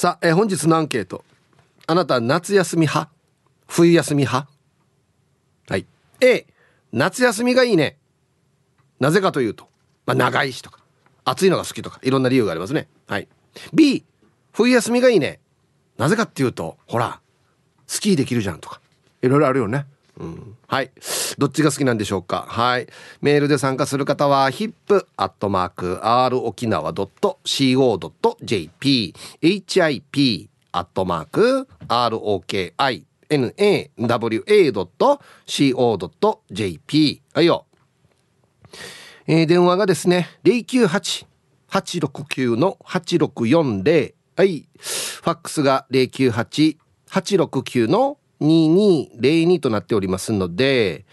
さあ、えー、本日のアンケート。あなた、夏休み派冬休み派はい。A、夏休みがいいね。なぜかというと、まあ、長いしとか、暑いのが好きとか、いろんな理由がありますね。はい。B、冬休みがいいね。なぜかっていうと、ほら、スキーできるじゃんとか、いろいろあるよね。はいどっちが好きなんでしょうかはいメールで参加する方は hip.rokinawa.co.jp hip.rokinawa.co.jp はいよ、えー、電話がですね098869 8640はいファックスが098869 8640 2202となっておりますので、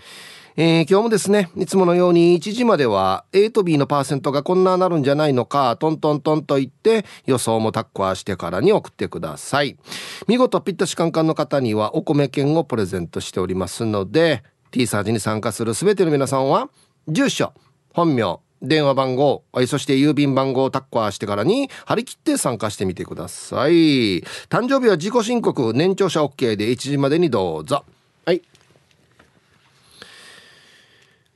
えー、今日もですね、いつものように1時までは A と B のパーセントがこんななるんじゃないのか、トントントンと言って予想もタッコアしてからに送ってください。見事ピッタシカンカンの方にはお米券をプレゼントしておりますので、T サージに参加するすべての皆さんは、住所、本名、電話番号、そして郵便番号をタッカーしてからに張り切って参加してみてください。誕生日は自己申告、年長者 OK で1時までにどうぞ。はい。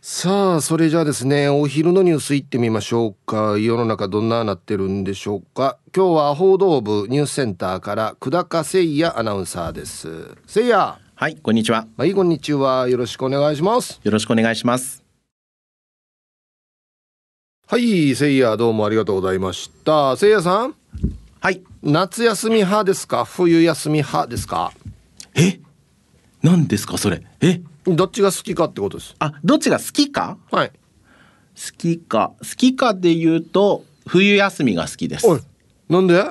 さあ、それじゃあですね、お昼のニュースいってみましょうか。世の中どんななってるんでしょうか。今日は報道部ニュースセンターから久高誠也アナウンサーです。誠也。はい、こんにちは。はい、こんにちは。よろしくお願いします。よろしくお願いします。はいせいやどうもありがとうございましたせいやさんはい夏休み派ですか冬休み派ですかえ何ですかそれえどっちが好きかってことですあどっちが好きかはい好きか好きかで言うと冬休みが好きですおいなんで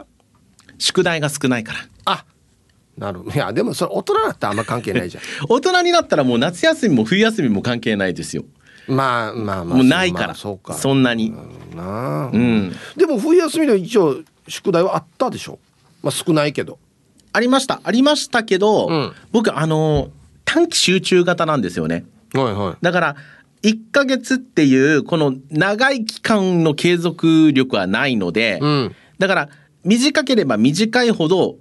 宿題が少ないからあなるほど。いやでもそれ大人だったらあんま関係ないじゃん 大人になったらもう夏休みも冬休みも関係ないですよまあまあまあもうないから、まあ、そかそんなにな、うん、でも冬休みの一応宿題はあったでしょ、まあ、少ないけどありましたありましたけど、うん、僕あの短期集中型なんですよね、はいはい、だから1ヶ月っていうこの長い期間の継続力はないので、うん、だから短ければ短いほど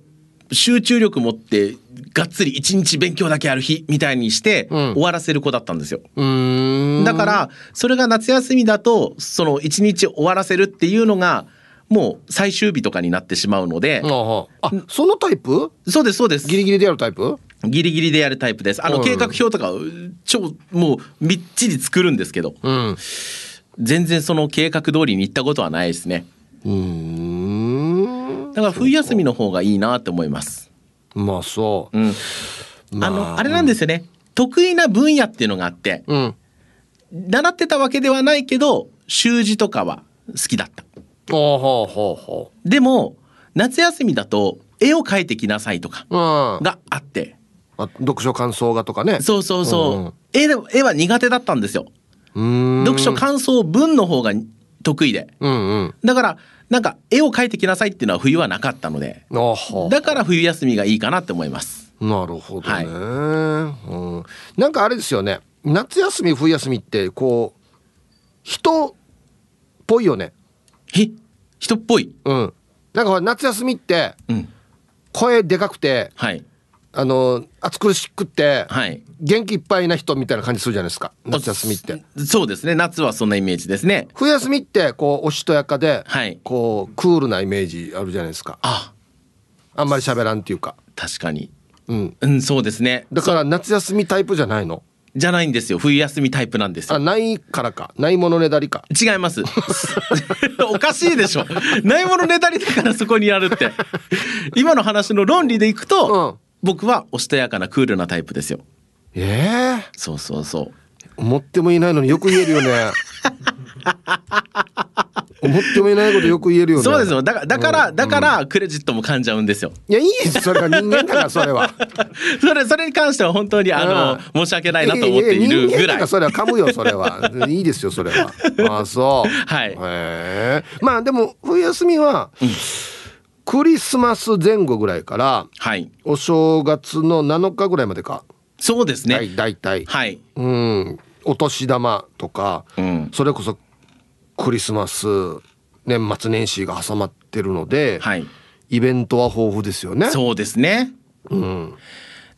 集中力持ってがっつり一日勉強だけある日みたいにして終わらせる子だったんですよ。うん、だからそれが夏休みだとその一日終わらせるっていうのがもう最終日とかになってしまうので。あそのタイプ？そうですそうです。ギリギリでやるタイプ？ギリギリでやるタイプです。あの計画表とか超もうみっちり作るんですけど、うん、全然その計画通りに行ったことはないですね。うんだから冬休みの方がいいなって思います。まあそう。うん。まあ、あのあれなんですよね。得意な分野っていうのがあって、うん、習ってたわけではないけど習字とかは好きだった。ほほほほうううう。でも夏休みだと絵を描いてきなさいとかがあって、うん、あ読書感想画とかねそうそうそう、うん、絵絵は苦手だったんですよ読書感想文の方が得意で、うんうん、だからなんか絵を描いてきなさいっていうのは冬はなかったのでだから冬休みがいいかなって思いますなるほどね、はい、うん、なんかあれですよね夏休み冬休みってこう人っぽいよねえ人っぽいうんなんか夏休みって、声でかくて、はい、あの暑苦しくて、はい、元気いっぱいな人みたいな感じするじゃないですか夏休みってそうですね夏はそんなイメージですね冬休みってこうおしとやかで、はい、こうクールなイメージあるじゃないですかああんまり喋らんっていうか確かにうん、うん、そうですねだから夏休みタイプじゃないのじゃないんですよ冬休みタイプなんですあないからかないものねだりか違います おかしいでしょないものねだりだからそこにやるって 今の話の論理でいくと、うん、僕はおしとやかなクールなタイプですよええー、そうそうそう思ってもいないのによく言えるよね 思ってもいないことよく言えるよねそうですよだだから、だからクレジットも噛んじゃうんですよいやいいですそれが人間だからそれは それそれに関しては本当にあの申し訳ないなと思っているぐらいそれは噛むよそれは いいですよそれはあそうはいえへまあでも冬休みは、クリスマス前後ぐらいから、はい、お正月の7日ぐらいまでかそうですね、はい、大体はいうんお年玉とか、うん、それこそクリスマス年末年始が挟まってるので、はい、イベントは豊富ですよねそうですねうん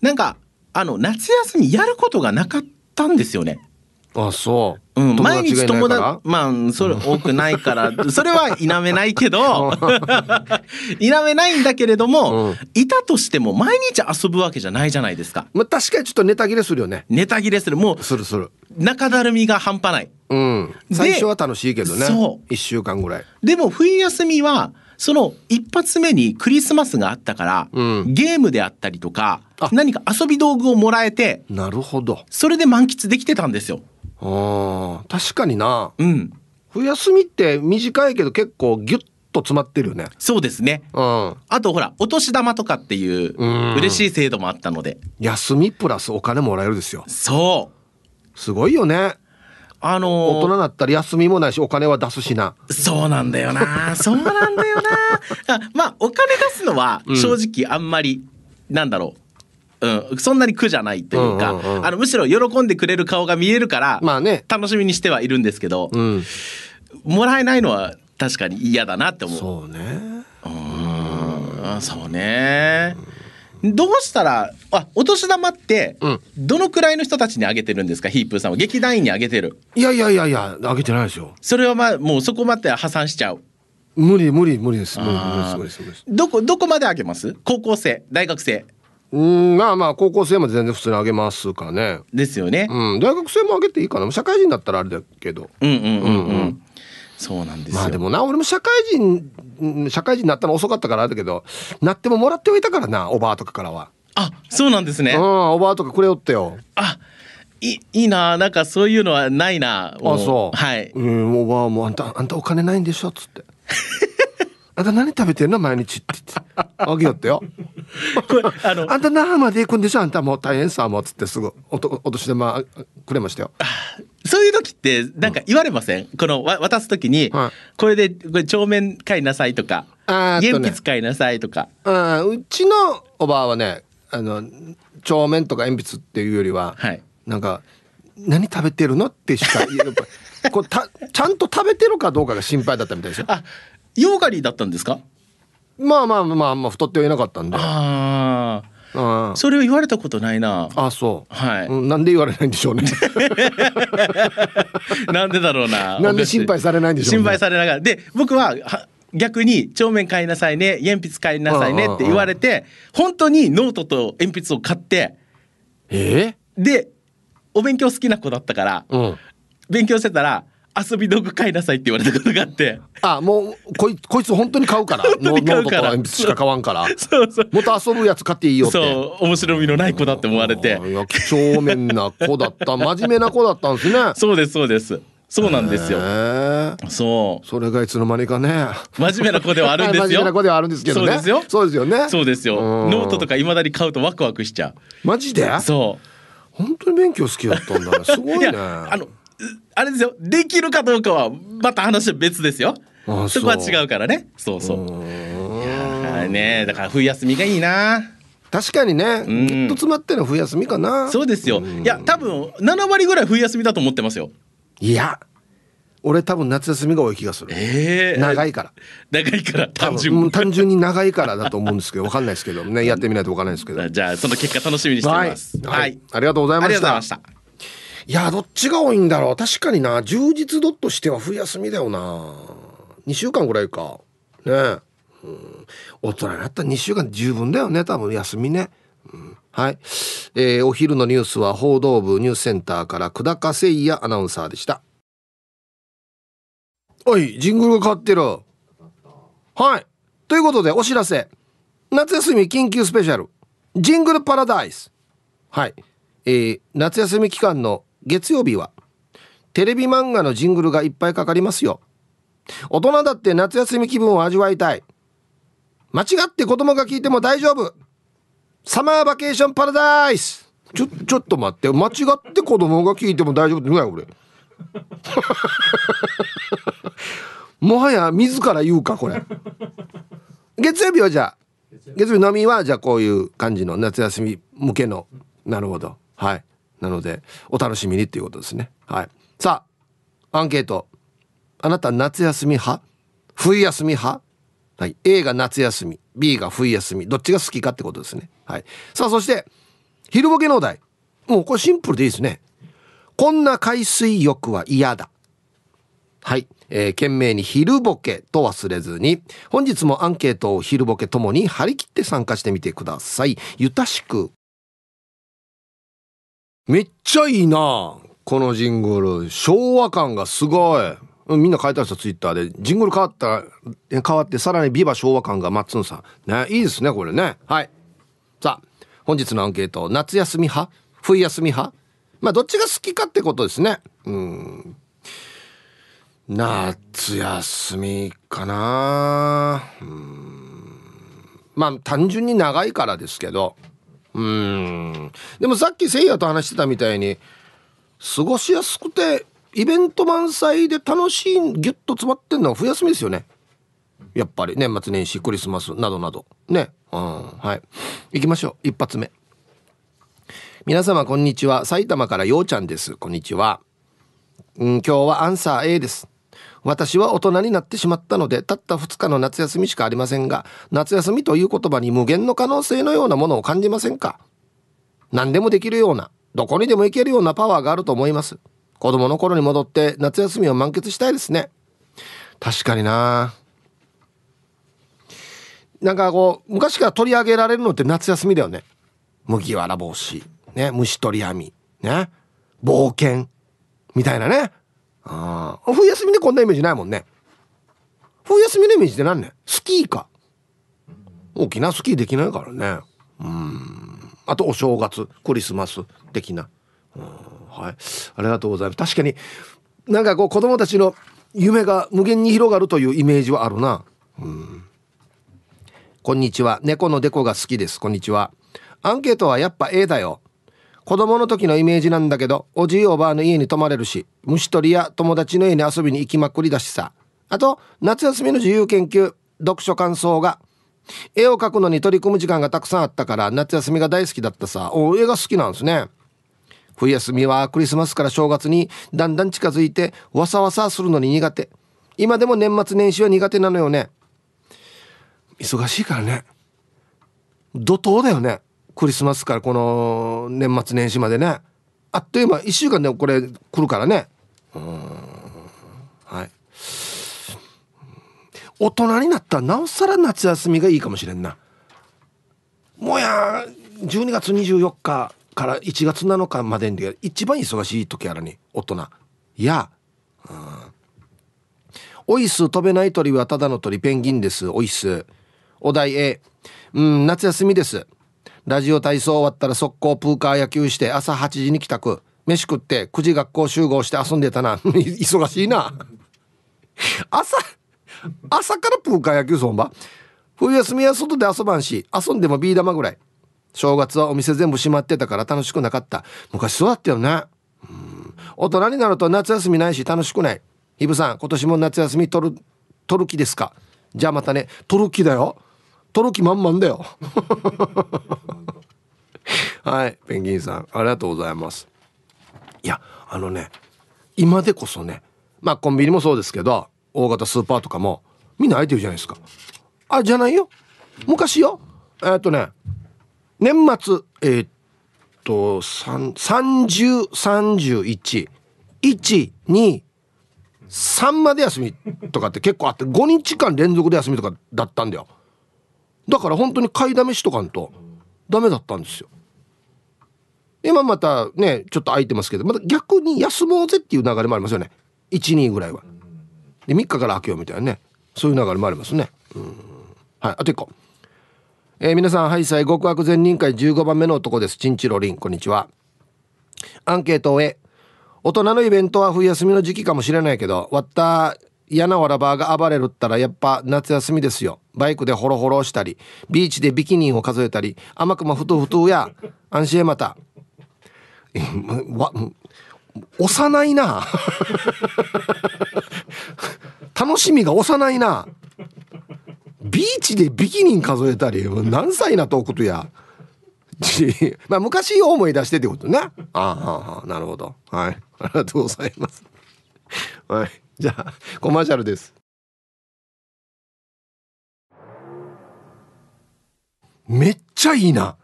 なんかあの夏休みやることがなかったんですよねあそう、うん、毎日友達まあそれ多くないから それは否めないけど 否めないんだけれども、うん、いたとしても毎日遊ぶわけじゃないじゃないですか、まあ、確かにちょっとネタ切れするよねネタ切れするもうするする中だるみが半端ない、うん、最初は楽しいけどねそう。1週間ぐらいでも冬休みはその一発目にクリスマスがあったから、うん、ゲームであったりとか何か遊び道具をもらえてなるほどそれで満喫できてたんですよ。あ確かにな、うん、冬休みって短いけど結構ギュッと詰まってるよねそうですね、うん、あとほらお年玉とかっていう嬉しい制度もあったので休みプラスお金もらえるですよそうすごいよねあのー、大人になったら休みもないしお金は出すしなそうなんだよなそうなんだよなまあお金出すのは正直あんまり、うん、なんだろううん、そんなに苦じゃないというか、うんうんうん、あのむしろ喜んでくれる顔が見えるから、まあね、楽しみにしてはいるんですけど、うん、もらえないのは確かに嫌だなって思う。そうね。うん、そうね。うんどうしたらあお年玉ってどのくらいの人たちにあげてるんですか、うん、ヒープーさんは劇団員にあげてるいやいやいやいやあげてないですよそれはまあもうそこまで破産しちゃう無理無理無理です無理無理ですどこどこまであげます高校生大学生うんまあまあ高校生も全然普通にあげますかねですよね、うん、大学生もあげていいかな社会人だったらあれだけどうんうんうんうん、うんそうなんですまあでもな俺も社会人社会人になったの遅かったからだけどなってももらってはいたからなおばあとかからはあそうなんですねうんおばあとかくれよってよあいいいななんかそういうのはないなあそうはいうんおばあもあんたあんたお金ないんでしょっつって あんた何食べてんの毎日って言ってあげよってよこれあのあんた那覇まで行くんでしょあんたもう大変さもうっつってすぐおとお年玉くれましたよそういう時ってなんか言われません、この渡す時に、これでこれ帳面買いなさいとか鉛筆買いなさいとかあうちのおばあはねあの帳面とか鉛筆っていうよりは、はい、なんか何食べてるのってしかやっぱこうたちゃんと食べてるかどうかが心配だったみたいですよ。あヨーガリーだったんですかまあまあまあまあ太ってはいなかったんで。ああ。うん、それを言われたことないなあそうはい、うん、なんで言われないんでしょうね なんでだろうな なんで心配されないんでしょう、ね、心配されながらで僕は逆に帳面買いなさいね鉛筆買いなさいねって言われて本当にノートと鉛筆を買ってえー、でお勉強好きな子だったから、うん、勉強してたら遊び道具買いなさいって言われたことがあって あもうこいこいつ本当に買うから うノートと鉛筆しか買わんから そうそうもっと遊ぶやつ買っていいよってそう面白みのない子だって思われていや几帳面な子だった真面目な子だったんですねそうですそうですそうなんですよ。そう。それがいつの間にかね。真面目な子ではあるんですよ。真面目な子ではあるんですけどね。そうですよ。そうですよね。そうですよ。ノートとかいまだに買うとワクワクしちゃう。マジで？そう。本当に勉強好きだったんだね。すごいね。あのあれですよできるかどうかはまた話は別ですよそそこは違うからねそうそういやねだから冬休みがいいな確かにね、ずぎっと詰まっての冬休みかなそうですよ、いや多分7割ぐらい冬休みだと思ってますよいや俺多分夏休みが多い気がする、えー、長いから長いから単純単純に長いからだと思うんですけど分 かんないですけどねやってみないと分かんないですけどじゃあその結果楽しみにしてます、はい、はい、ありがとうございましたいや、どっちが多いんだろう。確かにな、充実度としては冬休みだよな。2週間ぐらいか。ねえ。うん、大人になったら2週間十分だよね、多分休みね。うん、はい、えー、お昼のニュースは報道部ニュースセンターから久高誠也アナウンサーでしたおいジングルが変わってるはいということでお知らせ夏休み緊急スペシャルジングルパラダイスはい、えー、夏休み期間の月曜日はテレビ漫画のジングルがいっぱいかかりますよ大人だって夏休み気分を味わいたい間違って子供が聞いても大丈夫サマーバケーションパラダイスちょちょっと待って間違って子供が聞いても大丈夫って言うや俺 もはや自ら言うかこれ月曜日はじゃあ月曜日のみはじゃあこういう感じの夏休み向けのなるほどはいなので、お楽しみにっていうことですね。はい。さあ、アンケート。あなた夏休み派冬休み派はい。A が夏休み、B が冬休み、どっちが好きかってことですね。はい。さあ、そして、昼ボケのお題。もうこれシンプルでいいですね。こんな海水浴は嫌だ。はい。えー、懸命に昼ボケと忘れずに、本日もアンケートを昼ボケともに張り切って参加してみてください。ゆたしくめっちゃいいなこのジングル。昭和感がすごい。みんな書いてるんですよ、ツイッターで。ジングル変わった、ら変わって、さらにビバ昭和感が松野さん。ね、いいですね、これね。はい。さあ、本日のアンケート、夏休み派冬休み派まあ、どっちが好きかってことですね。うん。夏休みかなうん。まあ、単純に長いからですけど、うんでもさっきせいやと話してたみたいに過ごしやすくてイベント満載で楽しいギュッと詰まってんのは冬休みですよねやっぱり年末年始クリスマスなどなどねうんはい行きましょう一発目皆様こんにちは埼玉からようちゃんですこんにちは、うん、今日はアンサー A です私は大人になってしまったので、たった2日の夏休みしかありませんが、夏休みという言葉に無限の可能性のようなものを感じませんか何でもできるような、どこにでも行けるようなパワーがあると思います。子供の頃に戻って夏休みを満喫したいですね。確かにななんかこう、昔から取り上げられるのって夏休みだよね。麦わら帽子、ね、虫取り網、ね、冒険、みたいなね。ああ冬休みでこんなイメージないもんね冬休みのイメージって何ねスキーか大きなスキーできないからねうんあとお正月クリスマス的なうんはいありがとうございます確かになんかこう子供たちの夢が無限に広がるというイメージはあるなうんこんにちは猫のデコが好きですこんにちはアンケートはやっぱ A だよ子供の時のイメージなんだけどおじいおばあの家に泊まれるし虫取りや友達の家に遊びに行きまくりだしさあと夏休みの自由研究読書感想が絵を描くのに取り組む時間がたくさんあったから夏休みが大好きだったさお絵が好きなんですね冬休みはクリスマスから正月にだんだん近づいてわさわさするのに苦手今でも年末年始は苦手なのよね忙しいからね怒涛だよねクリスマスからこの年末年始までねあっという間1週間でこれ来るからねうんはい大人になったらなおさら夏休みがいいかもしれんなもや12月24日から1月7日までで一番忙しい時やらに大人いやうんおいす飛べない鳥はただの鳥ペンギンですおいすお題 A うん夏休みですラジオ体操終わったら速攻プーカー野球して朝8時に帰宅飯食って9時学校集合して遊んでたな 忙しいな朝朝からプーカー野球そんば冬休みは外で遊ばんし遊んでもビー玉ぐらい正月はお店全部閉まってたから楽しくなかった昔そうだったよなうん大人になると夏休みないし楽しくないイブさん今年も夏休み取る取る気ですかじゃあまたね取る気だよ取る気満々だよはいペンギンさんありがとうございますいやあのね今でこそねまあコンビニもそうですけど大型スーパーとかもみんな空いてるじゃないですかあじゃないよ昔よえっとね年末えー、っと303112 3まで休みとかって結構あって5日間連続で休みとかだったんだよだから本当に買いだめしとかんとダメだったんですよ今またねちょっと空いてますけどまた逆に休もうぜっていう流れもありますよね12ぐらいはで3日から空けようみたいなねそういう流れもありますねはいあと1個えー、皆さん、ハイサイ極悪善人会15番目の男です。チンチロリン、こんにちは。アンケートを終え、大人のイベントは冬休みの時期かもしれないけど、割った嫌なわらばが暴れるったらやっぱ夏休みですよ。バイクでホロホロしたり、ビーチでビキニを数えたり、甘くまふとふとや、安心へまた。わ、幼いな。楽しみが幼いな。ビーチでビキニ数えたり、何歳なとおことや。まあ昔を思い出してってことね。ああ、なるほど。はい。ありがとうございます。はい。じゃあコマーシャルですめっちゃいいな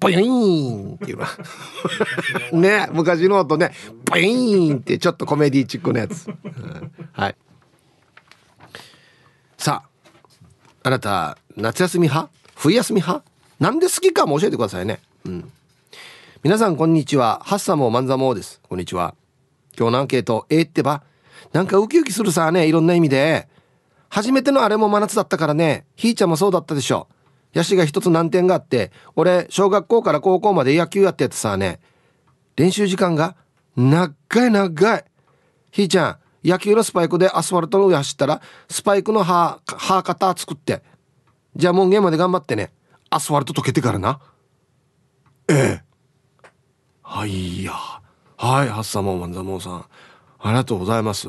ポイーンっていうの ね昔の音ねポイーンってちょっとコメディチックのやつ、はいさああなた夏休み派冬休み派なんで好きかも教えてくださいねうん皆さんこんにちはハッサモ万座もですこんにちは今日のアンケートえー、ってばなんかウキウキするさね、いろんな意味で。初めてのあれも真夏だったからね、ひーちゃんもそうだったでしょ。ヤシが一つ難点があって、俺、小学校から高校まで野球やってやってさね、練習時間が、長い長い。ひーちゃん、野球のスパイクでアスファルトの上走ったら、スパイクの歯、歯型作って。じゃあ門限まで頑張ってね。アスファルト溶けてからな。ええ。はいや。はい、ハッサモン、マンザモンさん。ありがとうございます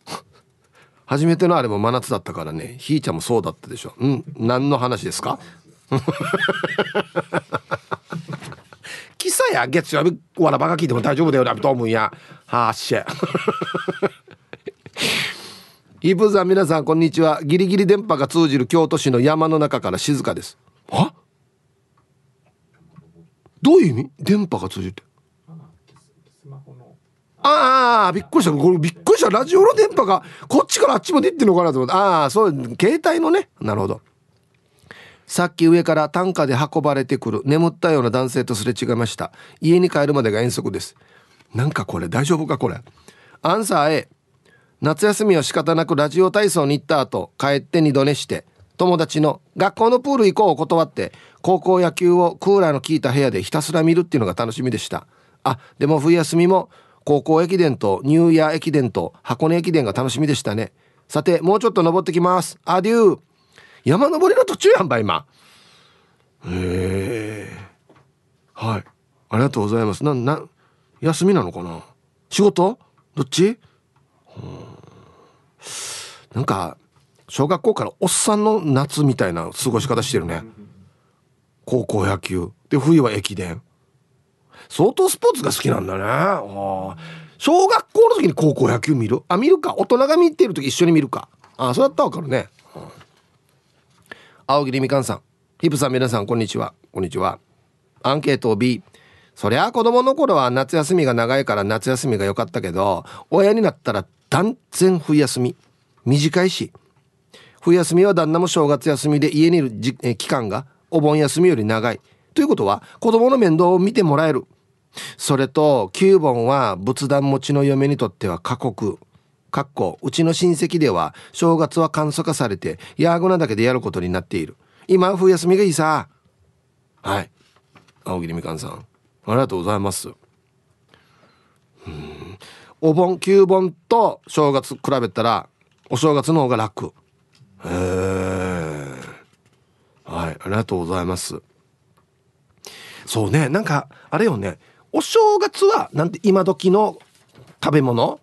初めてのあれも真夏だったからねひーちゃんもそうだったでしょうん何の話ですか キサや月曜日わらばが聞いても大丈夫だよなと思うんやはーっしゃ イブさん皆さんこんにちはギリギリ電波が通じる京都市の山の中から静かですはどういう意味電波が通じるってああびっくりしたこれびっくりしたラジオの電波がこっちからあっちまで行ってんのかなと思ってああそう携帯のねなるほどさっき上から担架で運ばれてくる眠ったような男性とすれ違いました家に帰るまでが遠足ですなんかこれ大丈夫かこれアンサー A 夏休みは仕方なくラジオ体操に行った後帰って二度寝して友達の学校のプール行こうを断って高校野球をクーラーの効いた部屋でひたすら見るっていうのが楽しみでしたあでも冬休みも高校駅伝とニューイヤー駅伝と箱根駅伝が楽しみでしたね。さて、もうちょっと登ってきます。アデュー。山登りの途中やんば、今。へえ。はい。ありがとうございます。な、な、休みなのかな仕事どっちなんか、小学校からおっさんの夏みたいな過ごし方してるね。高校野球。で、冬は駅伝。相当スポーツが好きなんだね小学校の時に高校野球見るあ見るか大人が見てる時一緒に見るかあそうだったわかるね、青桐みかんさんヒプさん皆さんこんにちはこんにちはアンケート B そりゃ子供の頃は夏休みが長いから夏休みが良かったけど親になったら断然冬休み短いし冬休みは旦那も正月休みで家にいるじえ期間がお盆休みより長いということは子供の面倒を見てもらえるそれと9本は仏壇持ちの嫁にとっては過酷かっこうちの親戚では正月は簡素化されてヤーグナだけでやることになっている今は冬休みがいいさはい青桐みかんさんありがとうございますうんお盆9本と正月比べたらお正月の方が楽へえはいありがとうございますそうねなんかあれよねお正月はなんて今時の食べ物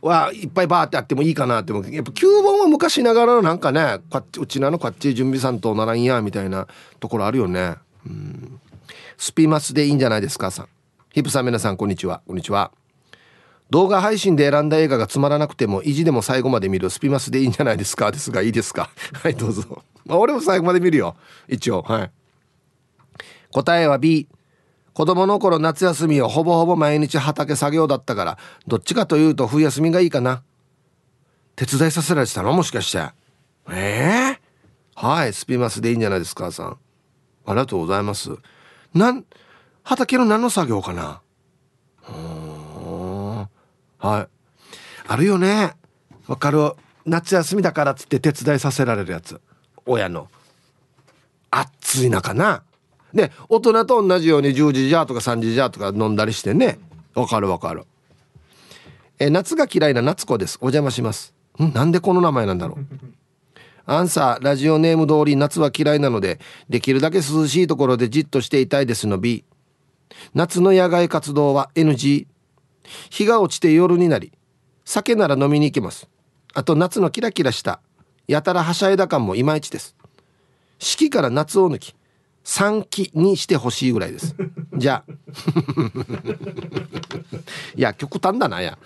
はいっぱいバーってあってもいいかなって思うやっぱ旧盆は昔ながらのなんかねこっちうちなのこっち準備さんとならんやみたいなところあるよねうんスピマスでいいんじゃないですかさんヒプさん皆さんこんにちはこんにちは動画配信で選んだ映画がつまらなくても意地でも最後まで見るスピマスでいいんじゃないですかですがいいですか はいどうぞまあ、俺も最後まで見るよ一応はい答えは B 子供の頃夏休みをほぼほぼ毎日畑作業だったからどっちかというと冬休みがいいかな手伝いさせられてたのもしかしてええー、はいスピマスでいいんじゃないですかさんありがとうございますなん畑の何の作業かなはいあるよねわかる夏休みだからっつって手伝いさせられるやつ親の暑い中なで大人と同じように10時じゃとか3時じゃとか飲んだりしてねわかるわかるえ夏が嫌いな夏子ですお邪魔しますんなんでこの名前なんだろうアンサーラジオネーム通り夏は嫌いなのでできるだけ涼しいところでじっとしていたいですの B 夏の野外活動は NG 日が落ちて夜になり酒なら飲みに行けますあと夏のキラキラしたやたらはしゃいだ感もいまいちです四季から夏を抜き3期にしてほしいぐらいです じゃあ いや極端だなや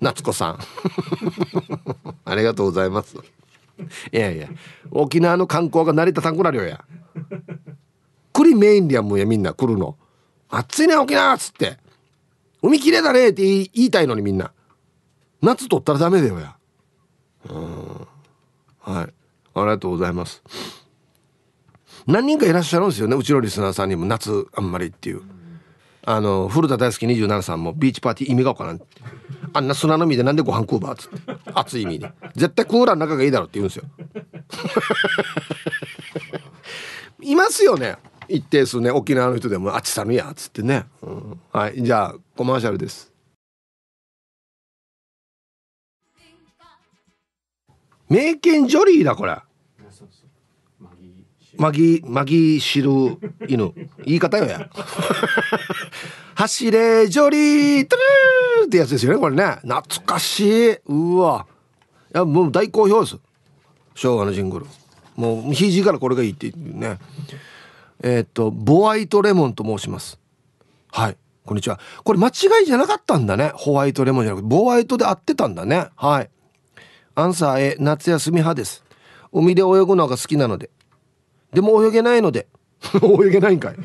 夏子さん ありがとうございますいやいや沖縄の観光が成田たんンなるよ、オや栗メインでやもうやみんな来るの暑いね沖縄っつって海きれいだねって言いたいのにみんな夏取ったらダメだよやうんはいありがとうございます何人かいらっしゃるんですよねうちのリスナーさんにも夏あんまりっていうあの古田大好き27さんもビーチパーティー意味がわからんあんな砂の海でなんでご飯食うばっつって熱い意味で絶対クーラーの中がいいだろって言うんですよ いますよね一定数ね沖縄の人でも「あっち寒いや」っつってね、うん、はいじゃあコマーシャルです名犬ジョリーだこれギ、マギぎ知る犬。言い方よや。走れ、ジョリー、トゥルーってやつですよね、これね。懐かしい。うわ。いや、もう大好評です。昭和のジングル。もう、肘からこれがいいって言うね。えー、っと、ボワイトレモンと申します。はい。こんにちは。これ間違いじゃなかったんだね。ホワイトレモンじゃなくて、ボワイトで合ってたんだね。はい。アンサー A、夏休み派です。海で泳ぐのが好きなので、でも泳げないので 泳げないんかい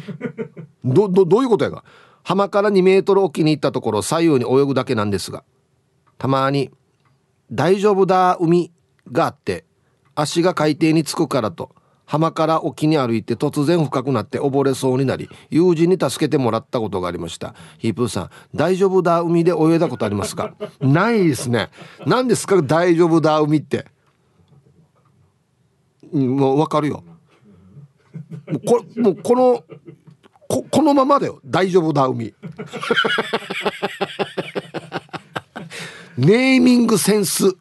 どどどういうことやが浜から2メートル沖に行ったところ左右に泳ぐだけなんですがたまに「大丈夫だ海」があって足が海底につくからと浜から沖に歩いて突然深くなって溺れそうになり友人に助けてもらったことがありましたヒープーさん「大丈夫だ海」で泳いだことありますか ないですね何ですか「大丈夫だ海」ってもう分かるよもうこもうこのここのままだよ大丈夫だ海ネーミングセンス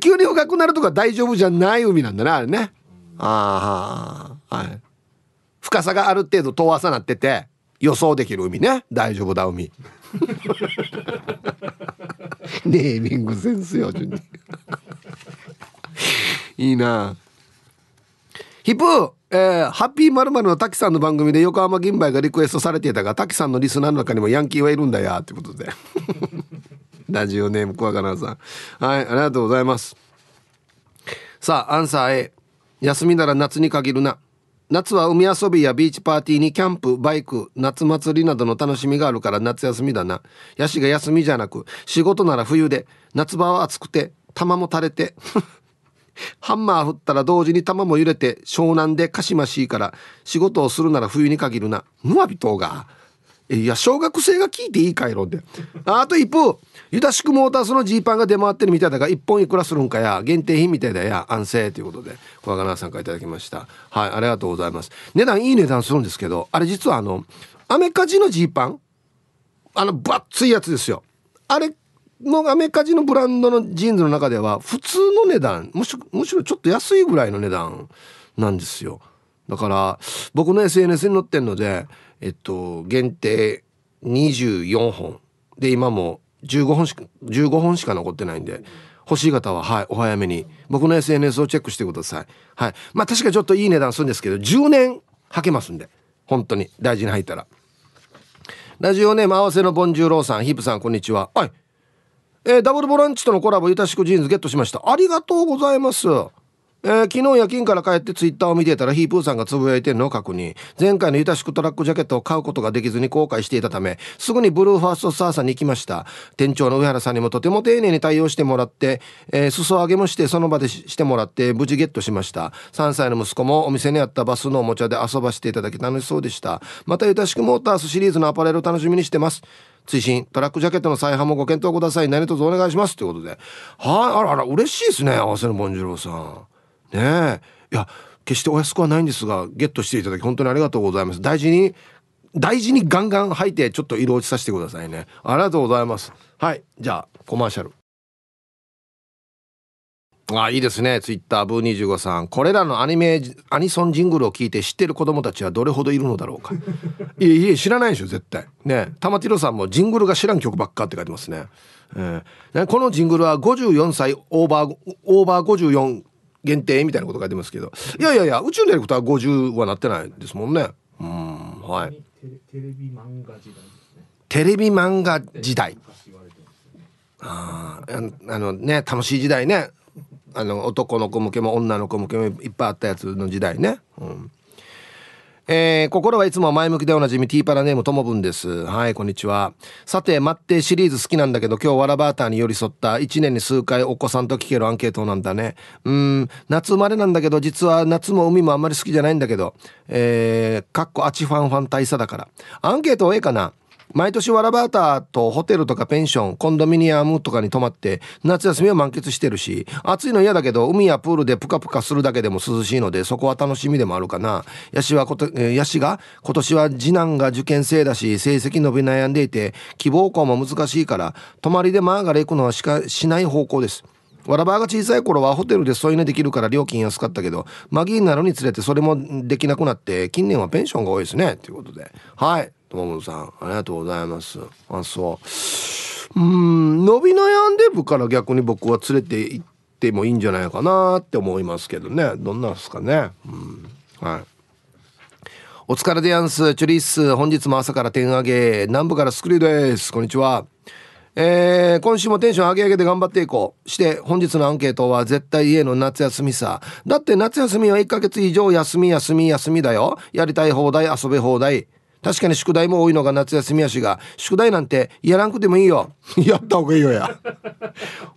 急に深くなるとか大丈夫じゃない海なんだなあれねああはい深さがある程度遠浅なってて予想できる海ね大丈夫だ海 ネーミングセンスよ順にいいなヒップーえー、ハッピーまるの滝さんの番組で横浜銀杯がリクエストされていたが滝さんのリスナーの中にもヤンキーはいるんだよってことで ラジオネーム小若菜さんはいありがとうございますさあアンサー A 休みなら夏に限るな夏は海遊びやビーチパーティーにキャンプバイク夏祭りなどの楽しみがあるから夏休みだなヤシが休みじゃなく仕事なら冬で夏場は暑くて玉も垂れてハンマー振ったら同時に玉も揺れて湘南で鹿島市から仕事をするなら冬に限るな。ムわびとうが。いや、小学生が聞いていいかいろって。あと一方、ゆたしくモータースのジーパンが出回ってるみたいだが、一本いくらするんかや、限定品みたいだや、安静ということで、小川さんからいただきました。はい、ありがとうございます。値段いい値段するんですけど、あれ実はあの、アメカジのジーパン、あの、ばっついやつですよ。あれのアメカジのブランドのジーンズの中では普通の値段むしろちょっと安いぐらいの値段なんですよだから僕の SNS に載ってるのでえっと限定24本で今も15本しか15本しか残ってないんで欲しい方ははいお早めに僕の SNS をチェックしてくださいはいまあ確かちょっといい値段するんですけど10年はけますんで本当に大事に入ったらラジオネーム合わせのボンジューローさんヒープさんこんにちははいえー、ダブルボランチとのコラボゆたしくジーンズゲットしましたありがとうございますえー、昨日夜勤から帰ってツイッターを見てたらヒープーさんがつぶやいてんのを確認前回のゆたしくトラックジャケットを買うことができずに後悔していたためすぐにブルーファーストサーさんに行きました店長の上原さんにもとても丁寧に対応してもらって、えー、裾上げもしてその場でしてもらって無事ゲットしました3歳の息子もお店にあったバスのおもちゃで遊ばしていただき楽しそうでしたまたゆたしくモータースシリーズのアパレルを楽しみにしてます追伸トラックジャケットの再販もご検討ください何卒お願いしますということではいあらあら嬉しいですね合わせのボンジュローさんねえいや決してお安くはないんですがゲットしていただき本当にありがとうございます大事に大事にガンガン吐いてちょっと色落ちさせてくださいねありがとうございますはいじゃあコマーシャルあいいですねツイッターブー25さんこれらのアニメアニソンジングルを聞いて知ってる子供たちはどれほどいるのだろうか いえいえ知らないでしょ絶対ね玉城さんもジングルが知らん曲ばっかって書いてますねえー、このジングルは54歳オーバーオーバー54限定みたいなこと書いてますけどいやいやいや宇宙のやりことは50はなってないですもんねうんはいテレビ漫画時代テレビ漫画時代ああのね楽しい時代ねあの男の子向けも女の子向けもいっぱいあったやつの時代ね、うんえー、心はいつも前向きでおなじみティーパラネームともぶんです。はい、こんにちは。さて、待ってシリーズ好きなんだけど、今日わらバーターに寄り添った1年に数回お子さんと聞けるアンケートなんだね。うん、夏生まれなんだけど、実は夏も海もあんまり好きじゃないんだけど、えー、かっこあちファンファン大佐だから。アンケートええかな毎年ワラバーターとホテルとかペンションコンドミニアムとかに泊まって夏休みを満喫してるし暑いの嫌だけど海やプールでプカプカするだけでも涼しいのでそこは楽しみでもあるかなヤシはことヤシが今年は次男が受験生だし成績伸び悩んでいて希望校も難しいから泊まりでマーガレ行くのはしかしない方向ですわらばが小さい頃はホテルで添い寝できるから料金安かったけどマギーになるにつれてそれもできなくなって近年はペンションが多いですねということではい友本さんありがとうございますあそううん伸び悩んで部から逆に僕は連れて行ってもいいんじゃないかなって思いますけどねどんなんすかねうんはいお疲れでやんすチュリース本日も朝から点上げ南部からスクリューですこんにちはえー、今週もテンション上げ上げで頑張っていこう。して、本日のアンケートは絶対家の夏休みさ。だって夏休みは1ヶ月以上休み休み休みだよ。やりたい放題遊べ放題。確かに宿題も多いのが夏休みやしが宿題なんてやらんくてもいいよ やったほうがいいよや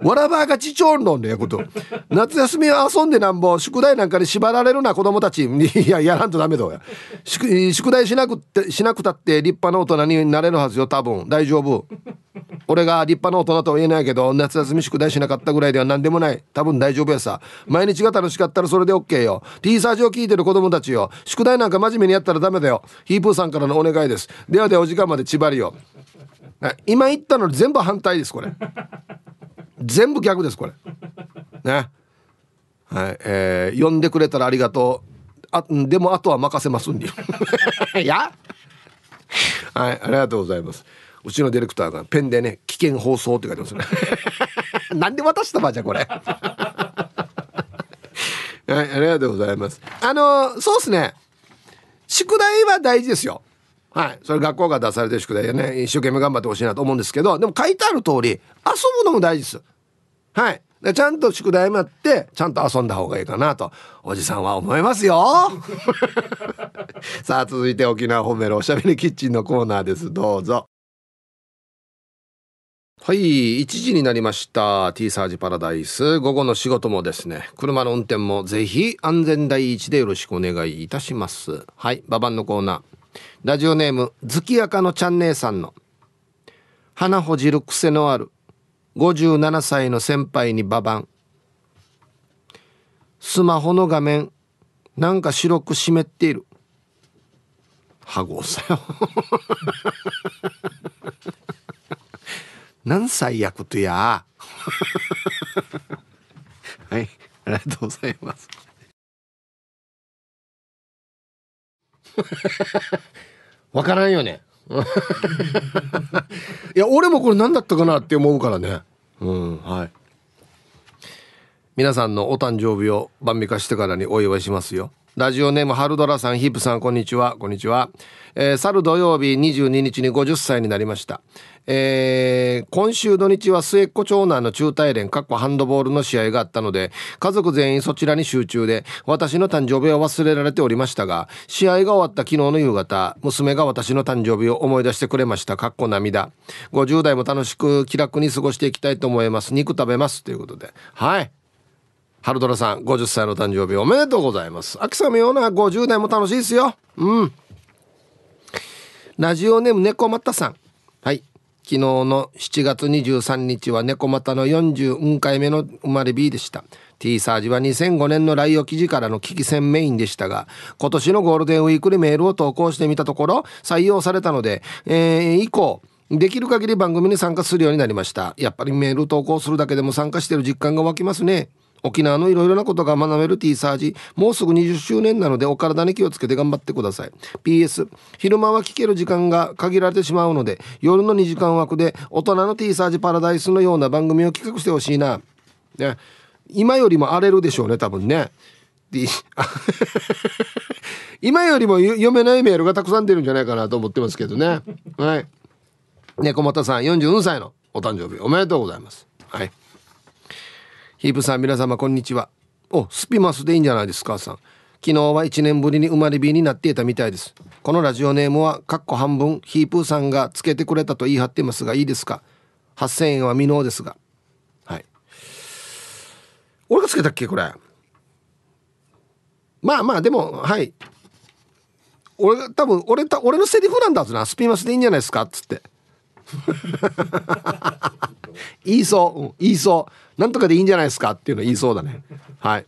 わらばがちちょんろんこと 夏休みは遊んでなんぼ宿題なんかに縛られるな子供たちいややらんとダメだや宿題しなくてしなくたって立派な大人になれるはずよ多分大丈夫俺が立派な大人とは言えないけど夏休み宿題しなかったぐらいでは何でもない多分大丈夫やさ毎日が楽しかったらそれで OK よ T サージを聞いてる子供たちよ宿題なんか真面目にやったらダメだよヒープーさんからのお願いですではではお時間まで縛りを今言ったの全部反対ですこれ全部逆ですこれねはいえー、呼んでくれたらありがとうあでもあとは任せますんでい やはいありがとうございますうちのディレクターがペンでね危険放送って書いてますね なんで渡したばじゃこれはい、ありがとうございます。あの、そうっすね。宿題は大事ですよ。はい。それ学校が出されてる宿題ね、一生懸命頑張ってほしいなと思うんですけど、でも書いてある通り、遊ぶのも大事です。はい。でちゃんと宿題もあって、ちゃんと遊んだ方がいいかなと、おじさんは思いますよ。さあ、続いて沖縄褒めるおしゃべりキッチンのコーナーです。どうぞ。はい、1時になりました。T サージパラダイス。午後の仕事もですね、車の運転もぜひ安全第一でよろしくお願いいたします。はい、ババンのコーナー。ラジオネーム月明のちゃん姉さんの花ほじる癖のある57歳の先輩にババンスマホの画面なんか白く湿っているはごさよ 何歳やことや はいありがとうございますわからんよね いや俺もこれ何だったかなって思うからねうんはい皆さんのお誕生日を晩御化してからにお祝いしますよラジオネームハルドラさんヒープさんこんにちはこんにちは、えー、土曜日22日に50歳になりました、えー、今週土日は末っ子長男の中大連かっこハンドボールの試合があったので家族全員そちらに集中で私の誕生日を忘れられておりましたが試合が終わった昨日の夕方娘が私の誕生日を思い出してくれましたかっこ涙50代も楽しく気楽に過ごしていきたいと思います肉食べますということではい春ドラさん、50歳の誕生日おめでとうございます。秋雨ような50代も楽しいですよ。うん。ラジオネーム猫又さん。はい。昨日の7月23日は猫又の40回目の生まれ日でした。T サージは2005年のライオ記事からの危機戦メインでしたが、今年のゴールデンウィークにメールを投稿してみたところ、採用されたので、えー、以降、できる限り番組に参加するようになりました。やっぱりメール投稿するだけでも参加してる実感が湧きますね。沖縄のいろいろなことが学べる T サージもうすぐ20周年なのでお体に気をつけて頑張ってください PS 昼間は聞ける時間が限られてしまうので夜の2時間枠で大人の T サージパラダイスのような番組を企画してほしいな、ね、今よりも荒れるでしょうね多分ね 今よりも読めないメールがたくさん出るんじゃないかなと思ってますけどねはい猫又さん44歳のお誕生日おめでとうございますはいヒープさん皆様こんにちはおスピマスでいいんじゃないですかさん昨日は1年ぶりに生まれ日になっていたみたいですこのラジオネームはかっこ半分ヒープーさんがつけてくれたと言い張ってますがいいですか8000円は未納ですがはい俺がつけたっけこれまあまあでもはい俺が多分俺た俺のセリフなんだぞなスピマスでいいんじゃないですかっつって言いそう、うん、言いそうなんとかでいいんじゃないですかっていうの言いそうだねはい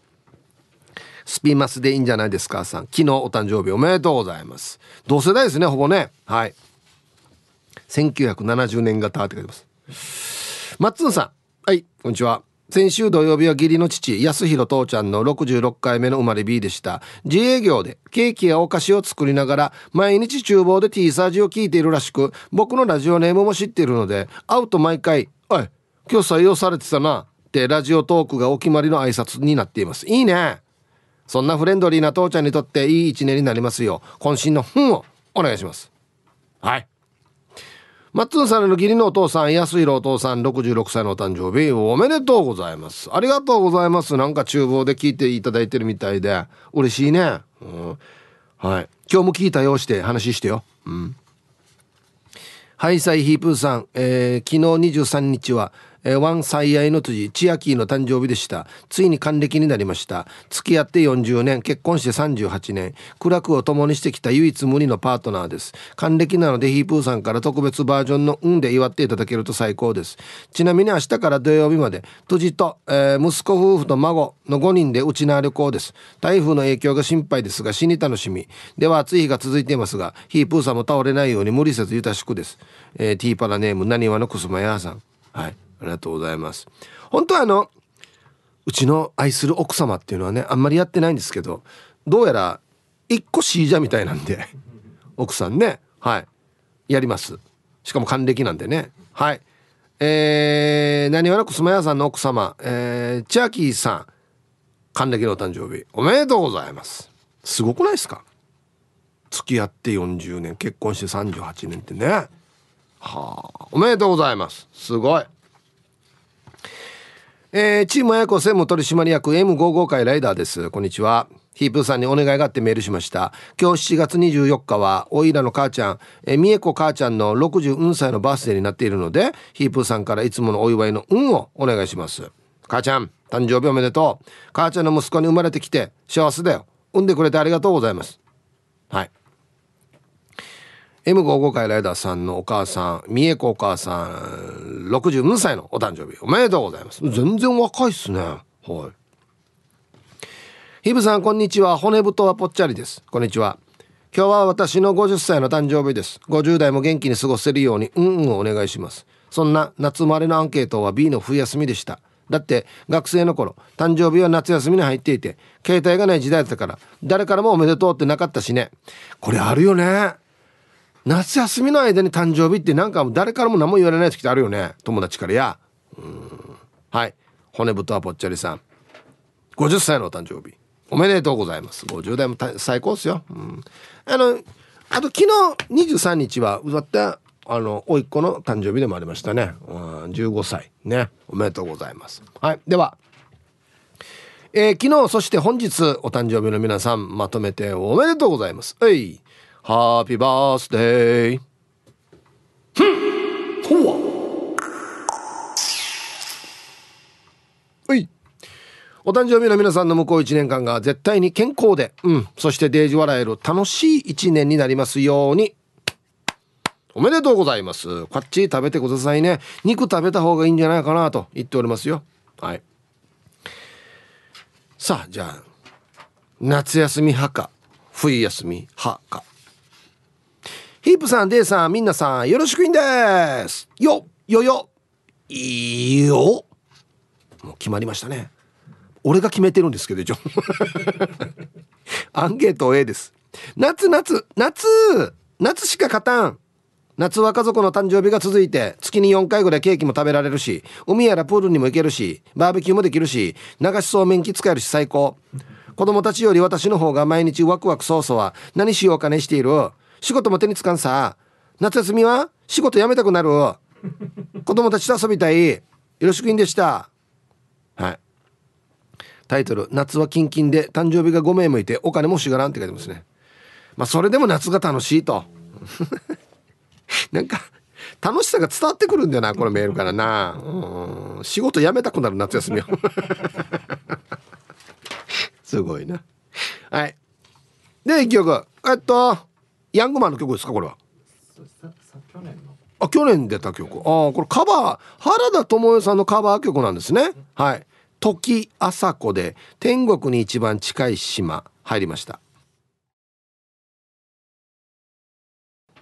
スピーマスでいいんじゃないですかさん昨日お誕生日おめでとうございます同世代ですねほぼねはい1970年型って書いてます松野さんはいこんにちは先週土曜日は義理の父安弘父ちゃんの66回目の生まれ日でした自営業でケーキやお菓子を作りながら毎日厨房で T サージを聞いているらしく僕のラジオネームも知っているので会うと毎回「おい今日採用されてたな」ってラジオトークがお決まりの挨拶になっていますいいねそんなフレンドリーな父ちゃんにとっていい一年になりますよ渾身の「ふん」をお願いしますはいマッツンさんの義理のお父さん安弘お父さん66歳のお誕生日おめでとうございますありがとうございますなんか厨房で聞いていただいてるみたいで嬉しいね、うん、はい今日も聞いたよして話してようんハイサイヒープーさん、えー、昨日23日はえー、ワン最愛の辻千秋の誕生日でしたついに還暦になりました付き合って40年結婚して38年苦楽を共にしてきた唯一無二のパートナーです還暦なのでヒープーさんから特別バージョンの「運で祝っていただけると最高ですちなみに明日から土曜日まで辻と、えー、息子夫婦と孫の5人でうちな旅行です台風の影響が心配ですが死に楽しみでは暑い日が続いていますがヒープーさんも倒れないように無理せずゆたしくです、えー、ティーパラネームなにわのくすまやさんはいありがとうございます本当はあのうちの愛する奥様っていうのはねあんまりやってないんですけどどうやら一個 C じゃみたいなんで 奥さんねはいやりますしかも還暦なんでねはいえー、何わなくすまやさんの奥様、えー、キーさん還暦のお誕生日おめでとうございますすごくないですか付き合って40年結婚して38年ってねはあおめでとうございますすごいえー、チーム綾子専務取締役 M55 会ライダーです。こんにちは。ヒープーさんにお願いがあってメールしました。今日7月24日は、おいらの母ちゃん、えー、三重子母ちゃんの64歳のバースデーになっているので、ヒープーさんからいつものお祝いの運をお願いします。母ちゃん、誕生日おめでとう。母ちゃんの息子に生まれてきて幸せだよ。産んでくれてありがとうございます。はい。M55 回ライダーさんのお母さん、三重子お母さん、6 2歳のお誕生日おめでとうございます全然若いっすねはいヒブさんこんにちは骨太はぽっちゃりですこんにちは今日は私の50歳の誕生日です50代も元気に過ごせるようにうんうんお願いしますそんな夏生まれのアンケートは B の冬休みでしただって学生の頃誕生日は夏休みに入っていて携帯がない時代だったから誰からもおめでとうってなかったしねこれあるよね夏休みの間に誕生日ってなんか誰からも何も言われない時ってあるよね友達からやうんはい骨太はぽっちゃりさん50歳のお誕生日おめでとうございます50代も最高っすよ、うん、あのあと昨日23日はうざってあの甥っ子の誕生日でもありましたね、うん、15歳ねおめでとうございますはいではえー、昨日そして本日お誕生日の皆さんまとめておめでとうございますはいハッピーバースデー。ふんほわはい。お誕生日の皆さんの向こう1年間が絶対に健康で、うん、そしてデージ笑える楽しい1年になりますように。おめでとうございます。こっち食べてくださいね。肉食べた方がいいんじゃないかなと言っておりますよ。はい。さあ、じゃあ、夏休み派か、冬休み派か。ヒープさん、デイさん、みんなさん、よろしくいんです。よ、よよ、いいよ。もう決まりましたね。俺が決めてるんですけど、ジョン。アンケート A です。夏、夏、夏、夏しか勝たん。夏は家族の誕生日が続いて月に4回ぐらいケーキも食べられるし海やらプールにも行けるしバーベキューもできるし流しそうめん機使えるし最高子供たちより私の方が毎日ワクワクソースは何しようかねしている仕事も手につかんさ夏休みは仕事辞めたくなる子供たちと遊びたいよろしくいんでしたはいタイトル「夏はキンキンで誕生日が5名もいてお金もしがらん」って書いてますねまあそれでも夏が楽しいと なんか楽しさが伝わってくるんだよなこのメールからなうん仕事辞めたくなる夏休みを すごいなはいで一曲えっとヤングマンの曲ですかこれはあ去年出た曲あこれカバー原田知世さんのカバー曲なんですねはい「時朝子」で「天国に一番近い島」入りました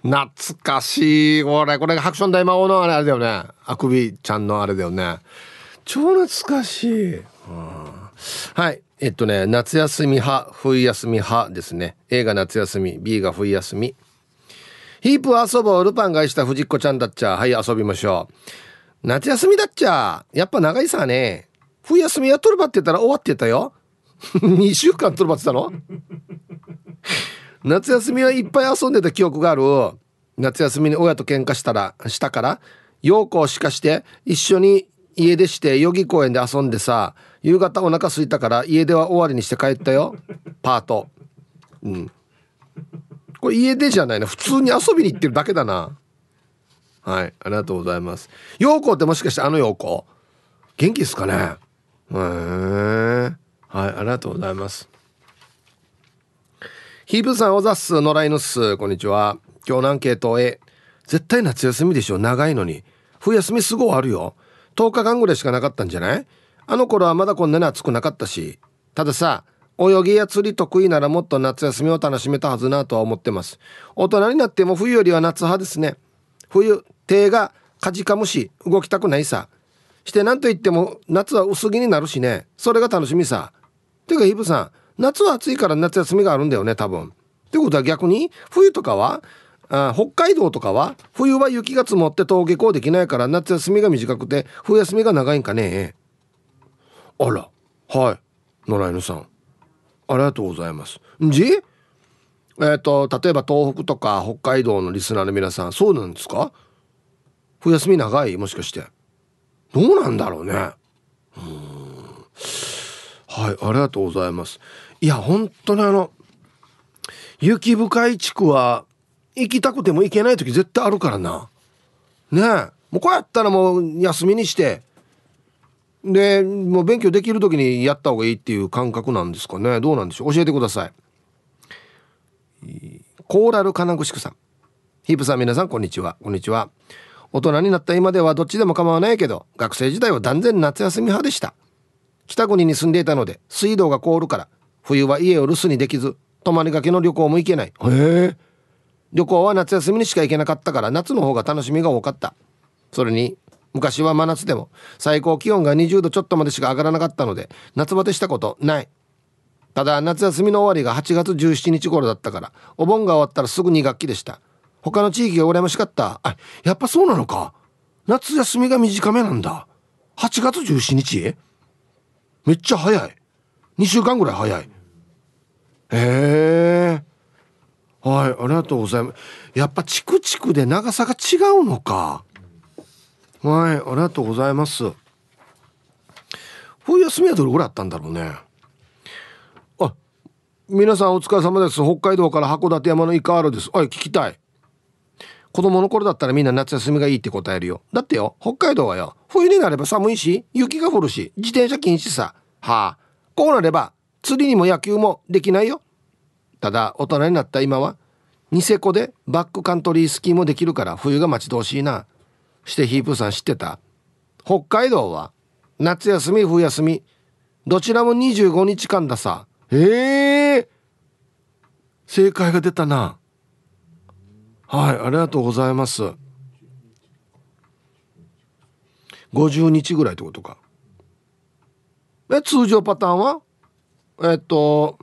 懐かしいこれこれがハクション大魔王のあれあれだよねあくびちゃんのあれだよね超懐かしい、はいえっとね、夏休み派、冬休み派ですね。A が夏休み、B が冬休み。ヒープ遊ぼう、ルパン返した藤子ちゃんだっちゃ。はい、遊びましょう。夏休みだっちゃ。やっぱ長いさね。冬休みはトルバってたら終わってたよ。2 週間トルバってたの 夏休みはいっぱい遊んでた記憶がある。夏休みに親と喧嘩したら、したから、陽子をしかして、一緒に家出して、代々木公園で遊んでさ、夕方お腹すいたから家では終わりにして帰ったよパートうんこれ家出じゃないな普通に遊びに行ってるだけだなはいありがとうございます陽子ってもしかしてあの陽子元気ですかねへえはいありがとうございますヒープさんおざっす野良犬っすこんにちは今日のアンケート A 絶対夏休みでしょ長いのに冬休みすごいあるよ10日間ぐらいしかなかったんじゃないあの頃はまだこんなに暑くなかったし、たださ、泳ぎや釣り得意ならもっと夏休みを楽しめたはずなとは思ってます。大人になっても冬よりは夏派ですね。冬、手がかじかむし、動きたくないさ。して何と言っても夏は薄着になるしね。それが楽しみさ。てかヒブさん、夏は暑いから夏休みがあるんだよね、多分。ってことは逆に、冬とかはあ北海道とかは冬は雪が積もって登下校できないから夏休みが短くて冬休みが長いんかねあらはい野良犬さんありがとうございますんじえっ、ー、と例えば東北とか北海道のリスナーの皆さんそうなんですか冬休み長いもしかしてどうなんだろうねはいありがとうございますいや本当にあの雪深い地区は行きたくても行けない時絶対あるからなねえもうこうやったらもう休みにしてでもう勉強できる時にやった方がいいっていう感覚なんですかねどうなんでしょう教えてくださいコーラル金串さんヒープさん皆さんこんにちはこんにちは大人になった今ではどっちでも構わないけど学生時代は断然夏休み派でした北国に住んでいたので水道が凍るから冬は家を留守にできず泊まりがけの旅行も行けないへえ旅行は夏休みにしか行けなかったから夏の方が楽しみが多かったそれに昔は真夏でも最高気温が20度ちょっとまでしか上がらなかったので夏バテしたことないただ夏休みの終わりが8月17日頃だったからお盆が終わったらすぐ2学期でした他の地域が羨ましかったあやっぱそうなのか夏休みが短めなんだ8月17日めっちゃ早い2週間ぐらい早いへえはいありがとうございますやっぱチクチクで長さが違うのかはいありがとうございます冬休みはどれぐらいあったんだろうねあ皆さんお疲れ様です北海道から函館山のイカールですはい聞きたい子供の頃だったらみんな夏休みがいいって答えるよだってよ北海道はよ冬になれば寒いし雪が降るし自転車禁止さはあこうなれば釣りにも野球もできないよただ大人になった今はニセコでバックカントリースキーもできるから冬が待ち遠しいなしてヒープさん知ってた北海道は夏休み冬休みどちらも25日間ださええ正解が出たなはいありがとうございます50日ぐらいってことかえ通常パターンはえっと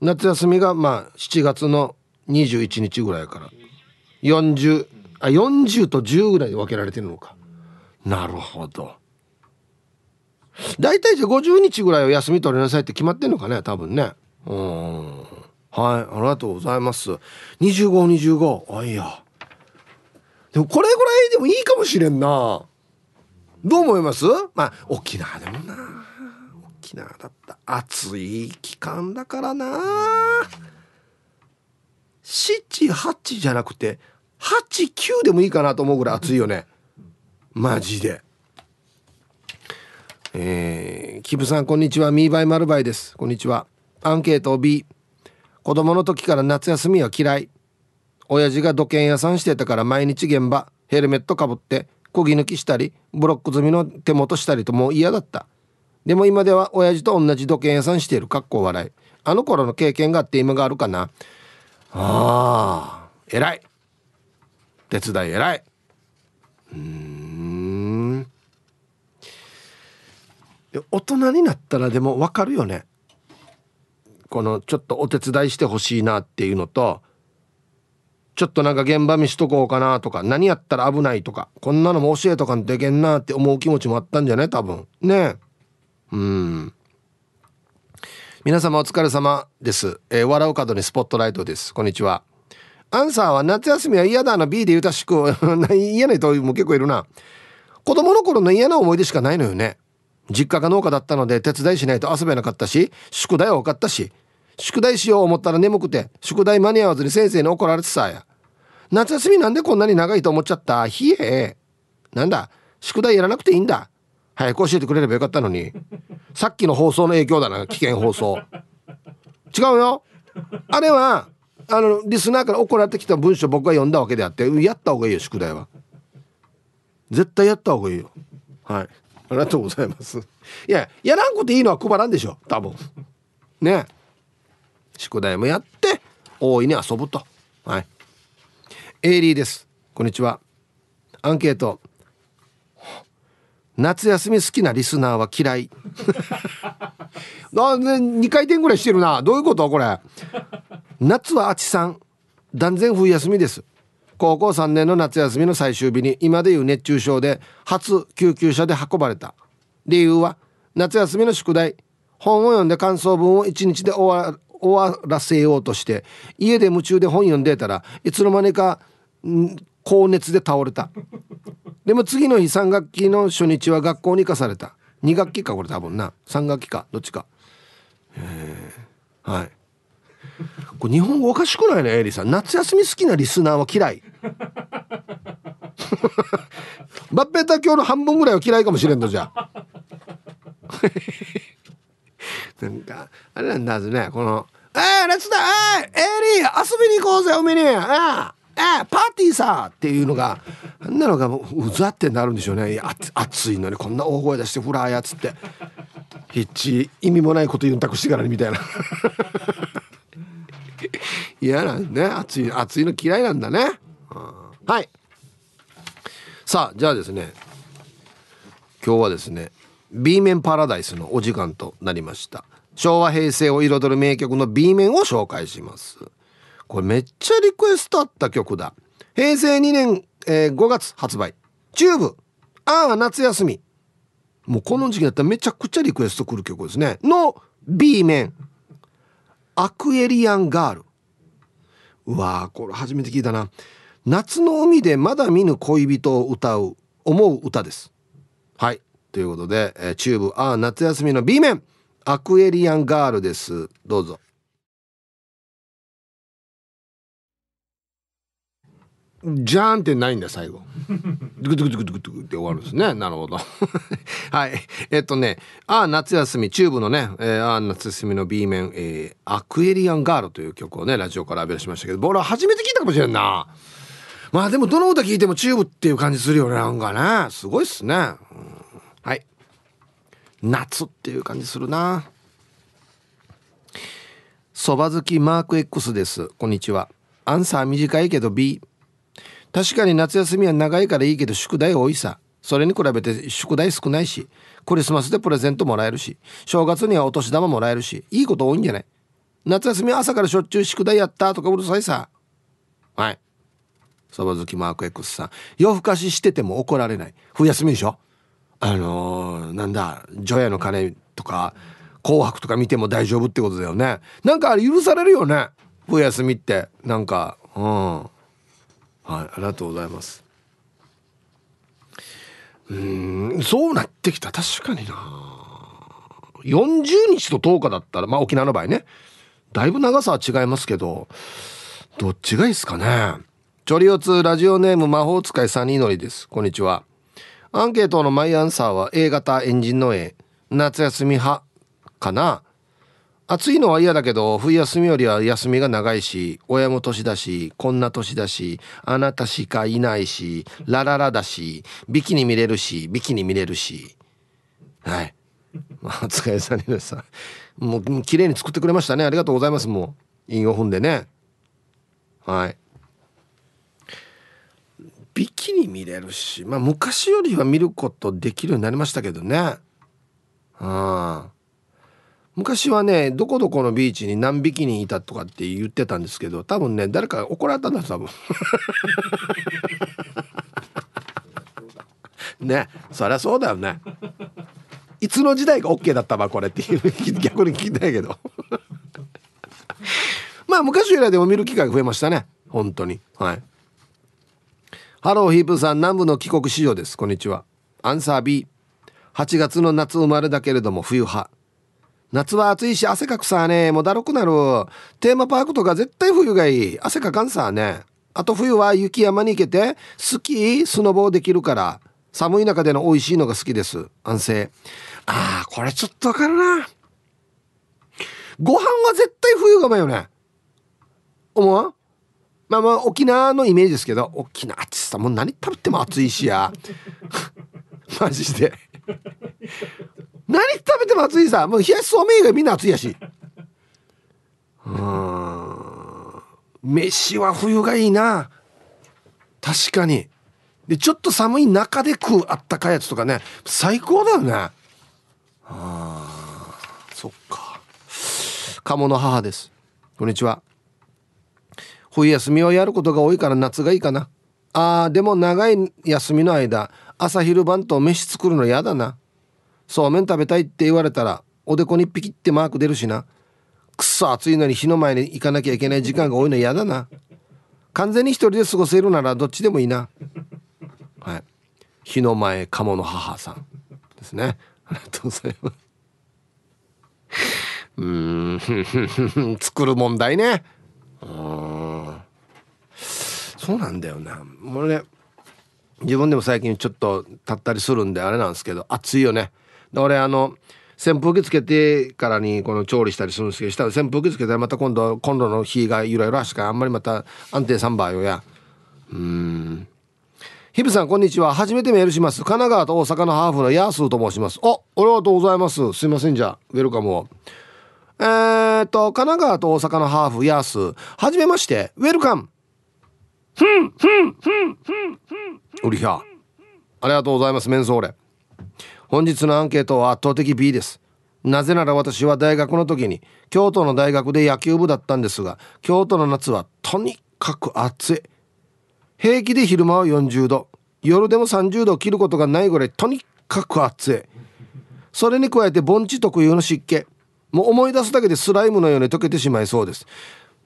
夏休みがまあ7月の21日ぐらいから40あ40と10ぐらいで分けられてるのかなるほど大体じゃあ50日ぐらいは休み取りなさいって決まってんのかね多分ねうんはいありがとうございます2525あいやでもこれぐらいでもいいかもしれんなどう思いますまあ沖縄でもな沖縄だった暑い期間だからな78じゃなくて89でもいいかなと思うぐらい暑いよねマジでえー、キブさんこんにちはミーバイマルバイですこんにちはアンケート B 子供の時から夏休みは嫌い親父が土建屋さんしてたから毎日現場ヘルメットかぶって漕ぎ抜きしたりブロック積みの手元したりともう嫌だったでも今では親父と同じ土建屋さんしているかっこ笑いあの頃の経験があって今があるかなあー偉い手伝い偉いうん大人になったらでも分かるよねこのちょっとお手伝いしてほしいなっていうのとちょっとなんか現場見しとこうかなとか何やったら危ないとかこんなのも教えとかんといけんなって思う気持ちもあったんじゃない多分ねうん皆様お疲れ様です、えー、笑う角にスポットライトですこんにちはアンサーは夏休みは嫌だな B で言うたしく 嫌な人も結構いるな子供の頃の嫌な思い出しかないのよね実家が農家だったので手伝いしないと遊べなかったし宿題は多かったし宿題しよう思ったら眠くて宿題間に合わずに先生に怒られてさや夏休みなんでこんなに長いと思っちゃったひえなんだ宿題やらなくていいんだ早く教えてくれればよかったのにさっきの放送の影響だな危険放送違うよあれはあのリスナーから怒られてきた文章僕が読んだわけであってやった方がいいよ宿題は絶対やった方がいいよはいありがとうございますいややらんこといいのは配らんでしょ多分ね宿題もやって大いに遊ぶとはいエイリーですこんにちはアンケート夏休み好きなリスナーは嫌いなんで2回転ぐらいしてるなどういうことこれ夏はあちさん断然冬休みです高校3年の夏休みの最終日に今でいう熱中症で初救急車で運ばれた理由は夏休みの宿題本を読んで感想文を1日で終わ終わらせようとして家で夢中で本読んでたらいつの間にか高熱で倒れたでも次の日3学期の初日は学校に行かされた2学期かこれ多分な3学期かどっちかはいこれ日本語おかしくないねエリさん夏休み好きなリスナーは嫌い バッペタ教の半分ぐらいは嫌いかもしれんのじゃなんかあれなんだぜねこの「えー、レだえー、エリー遊びに行こうぜ海にあえー、パーティーさ!」っていうのがあんなのがもううざってなるんでしょうね暑いのにこんな大声出してフラーやっつってヒッチ意味もないこと言うんたくしてからにみたいな。嫌なんね暑い暑いの嫌いなんだね、うん、はいさあじゃあですね今日はですね B 面パラダイスのお時間となりました昭和平成を彩る名曲の B 面を紹介しますこれめっちゃリクエストあった曲だ平成2年、えー、5月発売チューブああ夏休みもうこの時期だったらめちゃくちゃリクエストくる曲ですねの B 面アクエリアンガール。うわーこれ初めて聞いたな。夏の海でまだ見ぬ恋人を歌う、思う歌です。はい。ということで、えチューブ、ああ、夏休みの B 面、アクエリアンガールです。どうぞ。じゃーんってないんだ最後ドゥクドゥクドゥクドゥクって終わるんですねなるほど はいえっとねああ夏休みチューブのね、えー、ああ夏休みの B 面、えー、アクエリアンガールという曲をねラジオからアベラしましたけどボールは初めて聞いたかもしれんなまあでもどの歌聞いてもチューブっていう感じするよねなんかねすごいっすね、うん、はい夏っていう感じするなそば好きマーク X ですこんにちはアンサー短いけど B 確かに夏休みは長いからいいけど宿題多いさそれに比べて宿題少ないしクリスマスでプレゼントもらえるし正月にはお年玉もらえるしいいこと多いんじゃない夏休みは朝からしょっちゅう宿題やったとかうるさいさはいそば好きマーク X さん夜更かししてても怒られない冬休みでしょあのー、なんだ除夜の鐘とか紅白とか見ても大丈夫ってことだよねなんかあれ許されるよね冬休みってなんかうんはい、ありがとうございます。うん、そうなってきた。確かにな。40日と10日だったら、まあ沖縄の場合ね、だいぶ長さは違いますけど、どっちがいいですかね。チョリオツラジオネーム魔法使いサニーノリです。こんにちは。アンケートのマイアンサーは A 型エンジンの A、夏休み派かな。暑いのは嫌だけど冬休みよりは休みが長いし親も年だしこんな年だしあなたしかいないしラララだしビキに見れるしビキに見れるしはいお疲れさでた。もう綺麗に作ってくれましたねありがとうございますもう陰を踏んでねはいビキに見れるしまあ昔よりは見ることできるようになりましたけどねうん昔はねどこどこのビーチに何匹にいたとかって言ってたんですけど多分ね誰か怒られたんだ多分 ねそりゃそうだよねいつの時代が OK だったばこれっていう逆に聞きたいけど まあ昔以来でも見る機会が増えましたね本当にはいハローヒープさん南部の帰国市場ですこんにちはアンサー B8 月の夏生まれだけれども冬派夏は暑いし汗かくさね。もうだるくなる。テーマパークとか絶対冬がいい。汗かかんさね。あと冬は雪山に行けて、スキー、スノボーできるから。寒い中での美味しいのが好きです。安静。あーこれちょっとわかるな。ご飯は絶対冬がまよね。思わまあまあ沖縄のイメージですけど、沖縄ってさ、もう何食べても暑いしや。マジで何食べても暑いさもう冷やしそうめんがみんな暑いやしうん飯は冬がいいな確かにでちょっと寒い中で食うあったかいやつとかね最高だよねああそっか鴨の母ですこんにちは冬休みはやることが多いから夏がいいかなあーでも長い休みの間朝昼晩と飯作るの嫌だなそうめん食べたいって言われたらおでこにピキってマーク出るしなくっそ暑いのに火の前に行かなきゃいけない時間が多いの嫌だな完全に一人で過ごせるならどっちでもいいなはい日の前鴨の母さんですねありがとうございますうん 作る問題ねうんそうなんだよな俺ね自分でも最近ちょっと立ったりするんであれなんですけど暑いよねで俺あの扇風機つけてからにこの調理したりするんですけどしたら扇風機つけてまた今度コンロの火がゆらゆらしかあんまりまた安定サンバーよやうんヒブさんこんにちは初めてメールします神奈川と大阪のハーフのヤースーと申しますおありがとうございますすいませんじゃウェルカムをえー、っと神奈川と大阪のハーフヤースーはじめましてウェルカムふんふんふんふんふんうりひゃありがとうございますメンソーレ本日のアンケートは圧倒的 B ですなぜなら私は大学の時に京都の大学で野球部だったんですが京都の夏はとにかく暑い平気で昼間は40度夜でも30度を切ることがないぐらいとにかく暑いそれに加えて盆地特有の湿気もう思い出すだけでスライムのように溶けてしまいそうです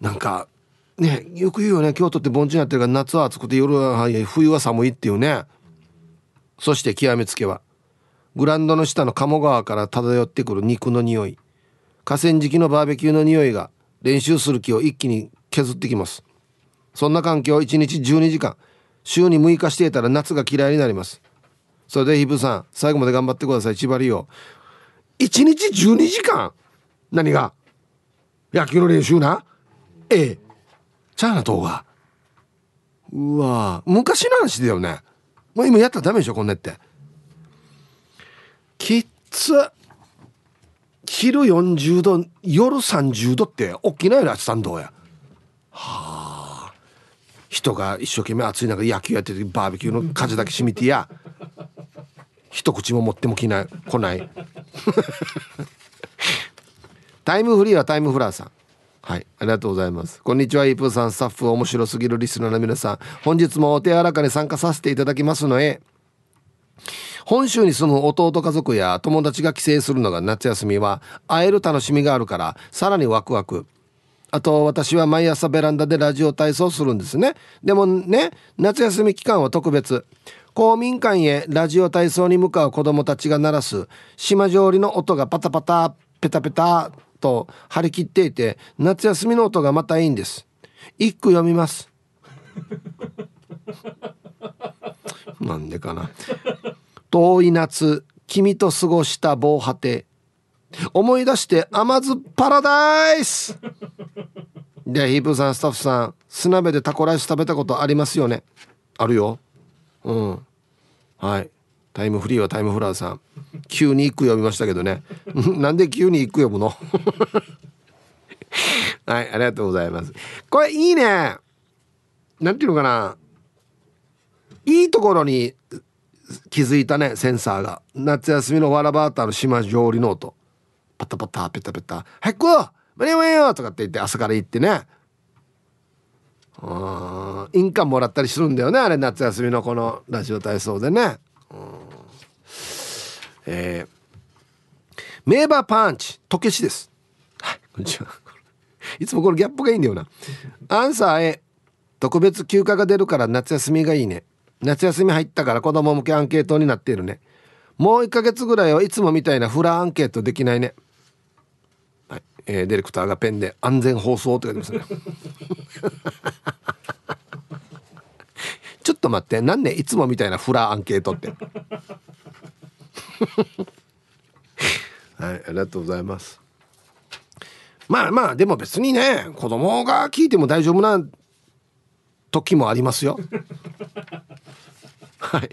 なんかねよく言うよね京都って盆地になってるから夏は暑くて夜は冬は寒いっていうねそして極めつけはグランドの下の鴨川から漂ってくる肉の匂い河川敷のバーベキューの匂いが練習する気を一気に削ってきますそんな環境を1日12時間週に6日していたら夏が嫌いになりますそれでヒブさん最後まで頑張ってください千葉リオ1日12時間何が野球の練習なええチャーナ動画うわ昔の話だよねもう今やったらダメでしょこんなってきっつ昼40度夜30度って大きなよさんどうやはあ人が一生懸命暑い中野球やってる時バーベキューの風だけしみてや一口も持ってもきない来ない タイムフリーはタイムフラーさんはい、ありがとうございます。こんにちは、イープーさん、スタッフ、面白すぎるリスナーの皆さん。本日もお手柔らかに参加させていただきますので本州に住む弟家族や友達が帰省するのが夏休みは会える楽しみがあるからさらにワクワクあと私は毎朝ベランダでラジオ体操するんですねでもね夏休み期間は特別公民館へラジオ体操に向かう子どもたちが鳴らす島上りの音がパタパタペタペタと張り切っていて夏休みの音がまたいいんです一句読みます なんでかな遠い夏君と過ごした防波堤思い出して甘酸っぱラダイスでヒープさんスタッフさん砂辺でタコライス食べたことありますよねあるようんはいタイムフリーはタイムフラーさん急に一句読みましたけどね なんで急に一句読むの はいありがとうございますこれいいねなんていうのかないいところに気づいたねセンサーが夏休みのわらバーターの島上りの音パタパタペタペタ「早く間に合わんよ!」とかって言って朝から行ってねうん印鑑もらったりするんだよねあれ夏休みのこのラジオ体操でねえー、メーバーパンチとけしですはいこんにちはいつもこのギャップがいいんだよなアンサーへ特別休暇が出るから夏休みがいいね夏休み入ったから子供向けアンケートになっているねもう1ヶ月ぐらいはいつもみたいなフラアンケートできないねはい、えー、ディレクターがペンで「安全放送」って書いてますね ちょっと待って何ねいつもみたいなフラアンケートってはいありがとうございますまあまあでも別にね子供が聞いても大丈夫な時もありますよはい。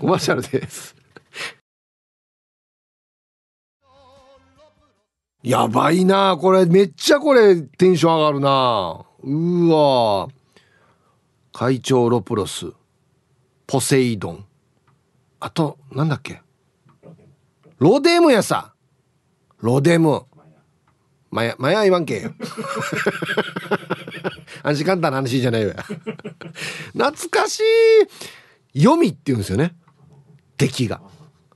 コマーシャルです。やばいなこれめっちゃこれテンション上がるなうわ会長ロプロスポセイドンあとなんだっけロデムやさロデムまやまや言わんけよ安心簡単な話じゃないわ懐かしい読みって言うんですよね敵が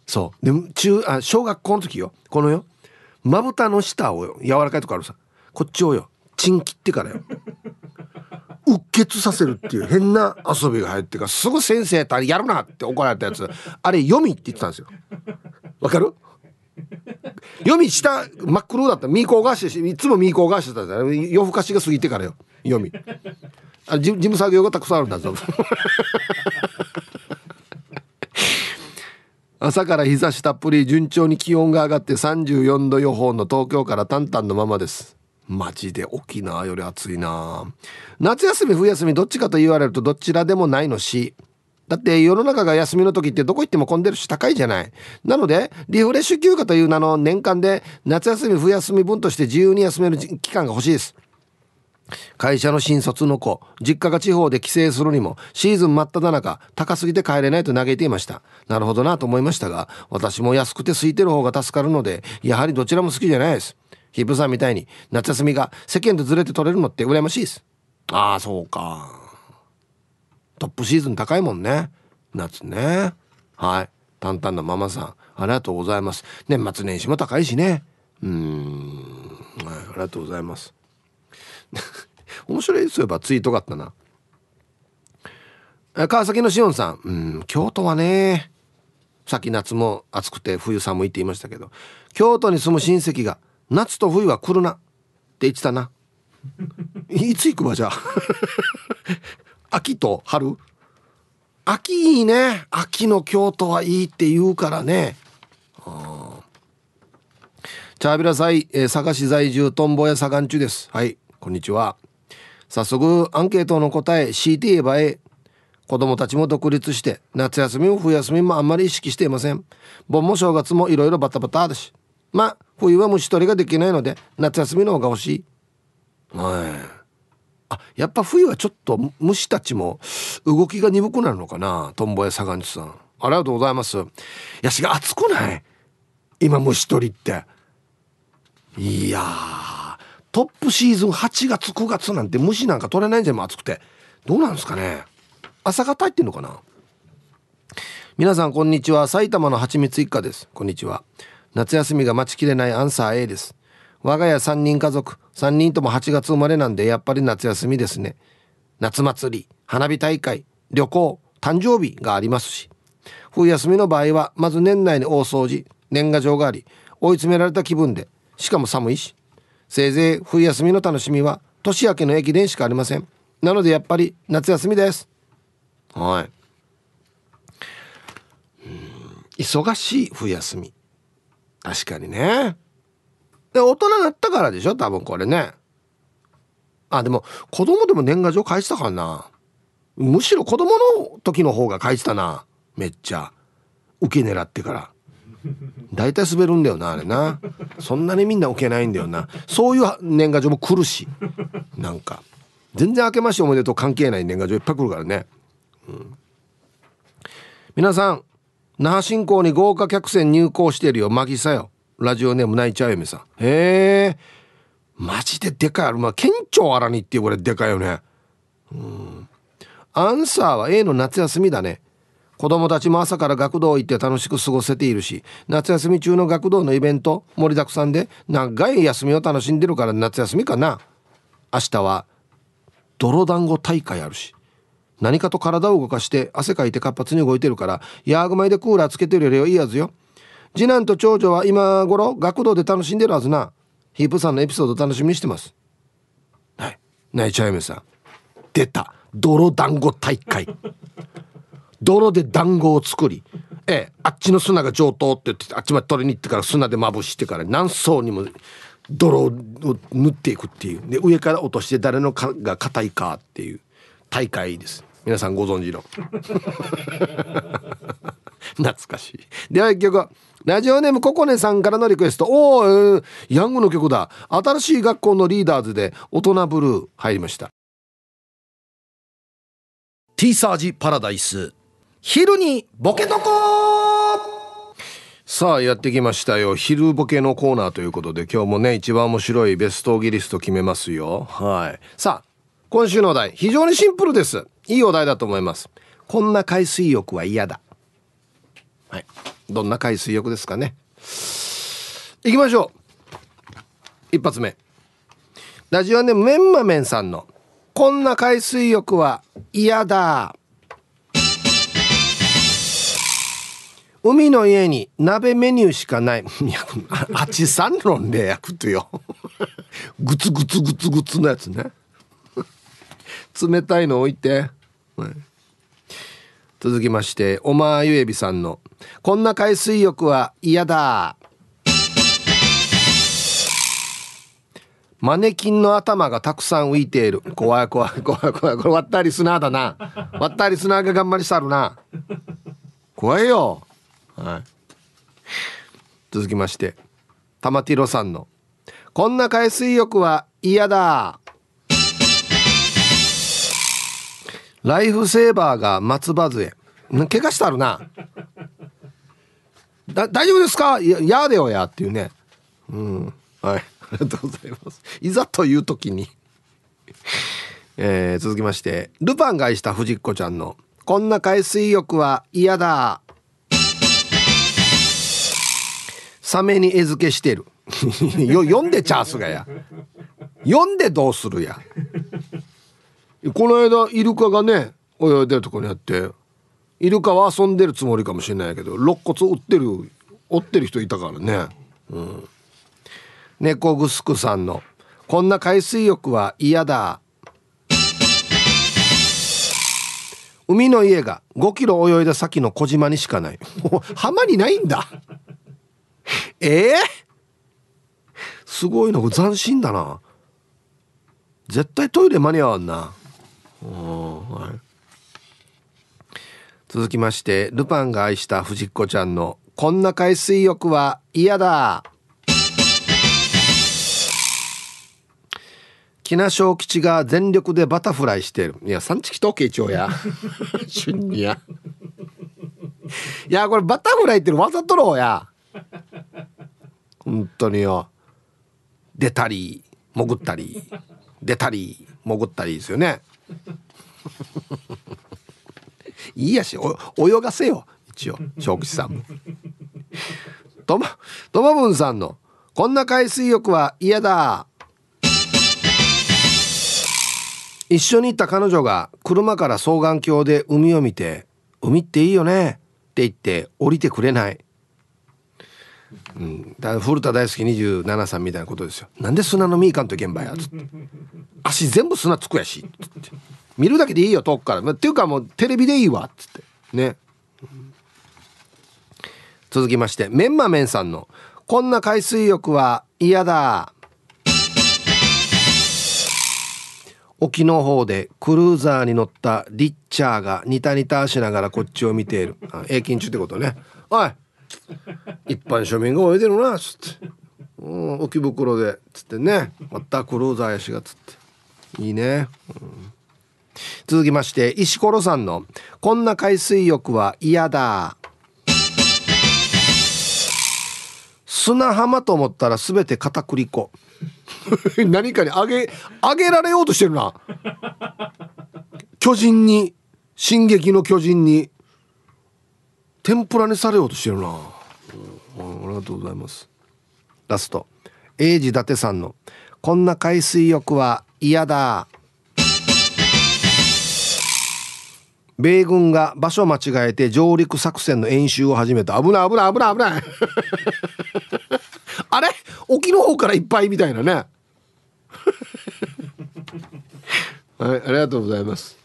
そうでも中あ小学校の時よこのよまぶたの下をよ柔らかいとこあるさこっちをよチン切ってからようっ血させるっていう変な遊びが入ってからすぐ先生やったらやるなって怒られたやつあれ読みって言ってたんですよわかる読み下真っ黒だったミーコーガーシいつもミーコーガーシしてたじゃん夜更かしが過ぎてからよ読みあ事務作業がたくさんあるんだぞ 朝から日差したっぷり順調に気温が上がって34度予報の東京からタンタンのままですマジで沖縄より暑いな夏休み冬休みどっちかと言われるとどちらでもないのしだって世の中が休みの時ってどこ行っても混んでるし高いじゃないなのでリフレッシュ休暇という名の年間で夏休み冬休み分として自由に休める期間が欲しいです会社の新卒の子実家が地方で帰省するにもシーズン真っ只中高すぎて帰れないと嘆いていましたなるほどなと思いましたが私も安くて空いてる方が助かるのでやはりどちらも好きじゃないですヒップさんみたいに夏休みが世間とずれて取れるのって羨ましいですああそうかトップシーズン高いもんね夏ねはい淡々なママさんありがとうございます年末年始も高いしねうん、はい、ありがとうございます 面白いそういえばツイートがあったな川崎のしおんさんうん京都はねさっき夏も暑くて冬寒いって言いましたけど京都に住む親戚が「夏と冬は来るな」って言ってたないつ行くわじゃあ 秋と春秋いいね秋の京都はいいって言うからねチャービラえ佐賀市在住トンボや左岸中ですはいこんにちは早速アンケートの答え強いて言えばえ子供たちも独立して夏休みも冬休みもあんまり意識していません盆も正月もいろいろバタバタだしまあ冬は虫取りができないので夏休みの方が欲しいはいあやっぱ冬はちょっと虫たちも動きが鈍くなるのかなトンボやサガンチさんありがとうございますいやしが暑くない今虫取りっていやトップシーズン8月9月なんて虫なんか取れないんじゃん暑くてどうなんですかね朝方入ってんのかな皆さんこんにちは埼玉のはちみつ一家ですこんにちは夏休みが待ちきれないアンサー A です我が家3人家族3人とも8月生まれなんでやっぱり夏休みですね夏祭り花火大会旅行誕生日がありますし冬休みの場合はまず年内に大掃除年賀状があり追い詰められた気分でしかも寒いしせいぜい冬休みの楽しみは年明けの駅伝しかありませんなのでやっぱり夏休みですはい忙しい冬休み確かにねで大人になったからでしょ多分これねあでも子供でも年賀状返したからなむしろ子供の時の方が書いてたなめっちゃ受け狙ってから大体滑るんだよなあれなそんなにみんな置けないんだよなそういう年賀状も来るしなんか全然明けましておめでとう関係ない年賀状いっぱい来るからね、うん、皆さん那覇新港に豪華客船入港してるよマギサよラジオネーム泣いちゃうよさんへえマジででかいあるまあ県庁荒にっていうぐらでかいよねうんアンサーは A の夏休みだね子供たちも朝から学童行って楽しく過ごせているし夏休み中の学童のイベント盛りだくさんで長い休みを楽しんでるから夏休みかな明日は泥団子大会あるし何かと体を動かして汗かいて活発に動いてるからヤーグマイでクーラーつけてるよりはいいやつよ次男と長女は今頃学童で楽しんでるはずなヒープさんのエピソード楽しみにしてますはいナイチャイムさん出た泥団子大会泥で団子を作り、ええ、あっちの砂が上等って言ってあっちまで取りに行ってから砂でまぶしてから何層にも泥を塗っていくっていうで上から落として誰のかが硬いかっていう大会です皆さんご存知の 懐かしいでは一曲ラジオネームココネさんからのリクエストおお、えー、ヤングの曲だ新しい学校のリーダーズで「大人ブルー」入りました T サージパラダイス昼にボケとこさあやってきましたよ昼ボケのコーナーということで今日もね一番面白いベストギリスト決めますよはいさあ今週のお題非常にシンプルですいいお題だと思いますこんな海水浴は嫌だはいどんな海水浴ですかねいきましょう一発目ラジオネームメンマメンさんのこんな海水浴は嫌だ海の家に鍋メニューしかない。い や、あちん論で焼くとよ。グツグツグツグツのやつね。冷たいの置いて。はい、続きまして、おまゆえびさんの、こんな海水浴は嫌だ。マネキンの頭がたくさん浮いている。怖い怖い怖い怖い。これ割ったり砂だな。割ったり砂が頑張りしたるな。怖いよ。はい続きまして玉ティロさんの「こんな海水浴は嫌だ」ライフセーバーが松葉杖怪我したるな大丈夫ですかいや嫌でよやっていうねうんはいありがとうございますいざという時にえー、続きましてルパンが愛した藤子ちゃんの「こんな海水浴は嫌だ」サメに餌付けしてる よ読んでチャースがや読んでどうするやこの間イルカがね泳いでるとこにあってイルカは遊んでるつもりかもしれないけど肋骨折ってる折ってる人いたからねうん猫グスクさんの「こんな海水浴は嫌だ」海の家が5キロ泳いだ先の小島にしかない 浜にないんだええー、すごいな斬新だな絶対トイレ間に合わんなはい、続きましてルパンが愛した藤子ちゃんの「こんな海水浴は嫌だ」木名正吉が全力でバタフライしてるいや三チキと慶長や いやこれバタフライってわざとろうや本当によ出たり潜ったり出たり潜ったりですよねいいやし泳がせよ一応小口さんもとまとまぶんさんの「こんな海水浴は嫌だ」一緒に行った彼女が車から双眼鏡で海を見て「海っていいよね」って言って降りてくれないうん、だ古田大好き27さんみたいなことですよなんで砂のみーかんと現場やつって足全部砂つくやしつって見るだけでいいよ遠くから、まあ、っていうかもうテレビでいいわっつってね続きましてメンマメンさんの「こんな海水浴は嫌だ」沖の方でクルーザーに乗ったリッチャーがニタニタしながらこっちを見ているあ永勤中ってことねおい一般庶民が泳いでるな」っつって「うん浮き袋で」つってね「またクルーザーやしが」つっていいね、うん、続きまして石ころさんの「こんな海水浴は嫌だ」砂浜と思ったら全て片栗粉 何かにあげあげられようとしてるな巨人に「進撃の巨人」に天ぷらにされようとしてるな、うん、ありがとうございますラスト英治伊達さんの「こんな海水浴は嫌だ」米軍が場所を間違えて上陸作戦の演習を始めた危ない危ない危ない危ない あれ沖の方からいっぱいみたいなねはいありがとうございます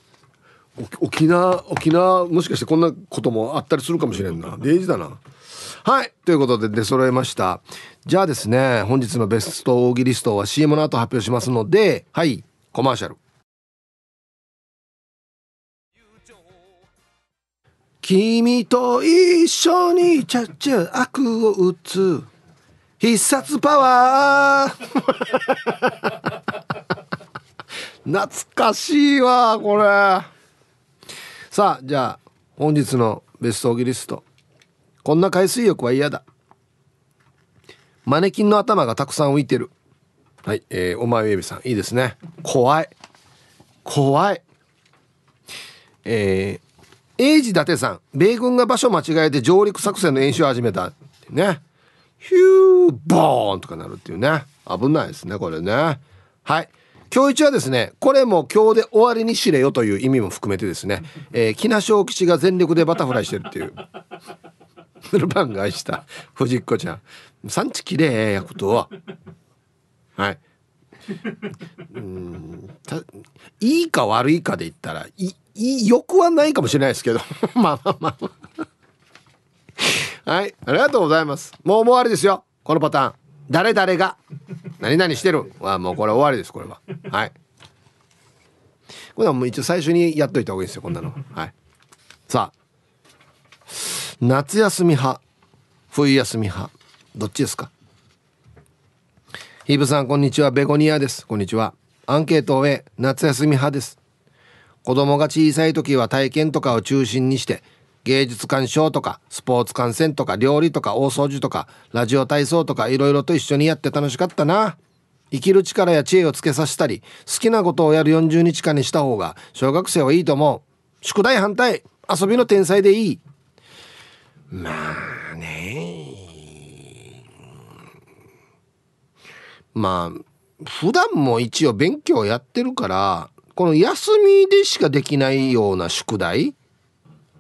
沖縄沖縄もしかしてこんなこともあったりするかもしれんな大事だなはいということで出揃えましたじゃあですね本日のベスト大喜利ストは CM の後発表しますのではいコマーシャル君と一緒にチャッチャ悪を打つ必殺パワー 懐かしいわこれ。さあじゃあ本日のベストオギリストこんな海水浴は嫌だマネキンの頭がたくさん浮いてるはい、えー、お前ウェビさんいいですね怖い怖いえー、エイジ伊達さん米軍が場所間違えて上陸作戦の演習を始めたねヒューボーンとかなるっていうね危ないですねこれねはい今日一はですねこれも今日で終わりにしれよという意味も含めてですね、えー、木梨小吉が全力でバタフライしてるっていうフルバンが愛した藤子ちゃん産地綺麗いやことははいうんいいか悪いかで言ったらいいよくはないかもしれないですけど まあまあまあはいありがとうございますもう終わりですよこのパターン誰々が何々してるはもうこれ終わりですこれははいこれはもう一応最初にやっといた方がいいですよこんなのはいさあ夏休み派冬休み派どっちですかヒブさんこんにちはベゴニアですこんにちはアンケートを終え夏休み派です子供が小さい時は体験とかを中心にして芸術鑑賞とかスポーツ観戦とか料理とか大掃除とかラジオ体操とかいろいろと一緒にやって楽しかったな生きる力や知恵をつけさせたり好きなことをやる40日間にした方が小学生はいいと思う宿題反対遊びの天才でいいまあねまあ普段も一応勉強やってるからこの休みでしかできないような宿題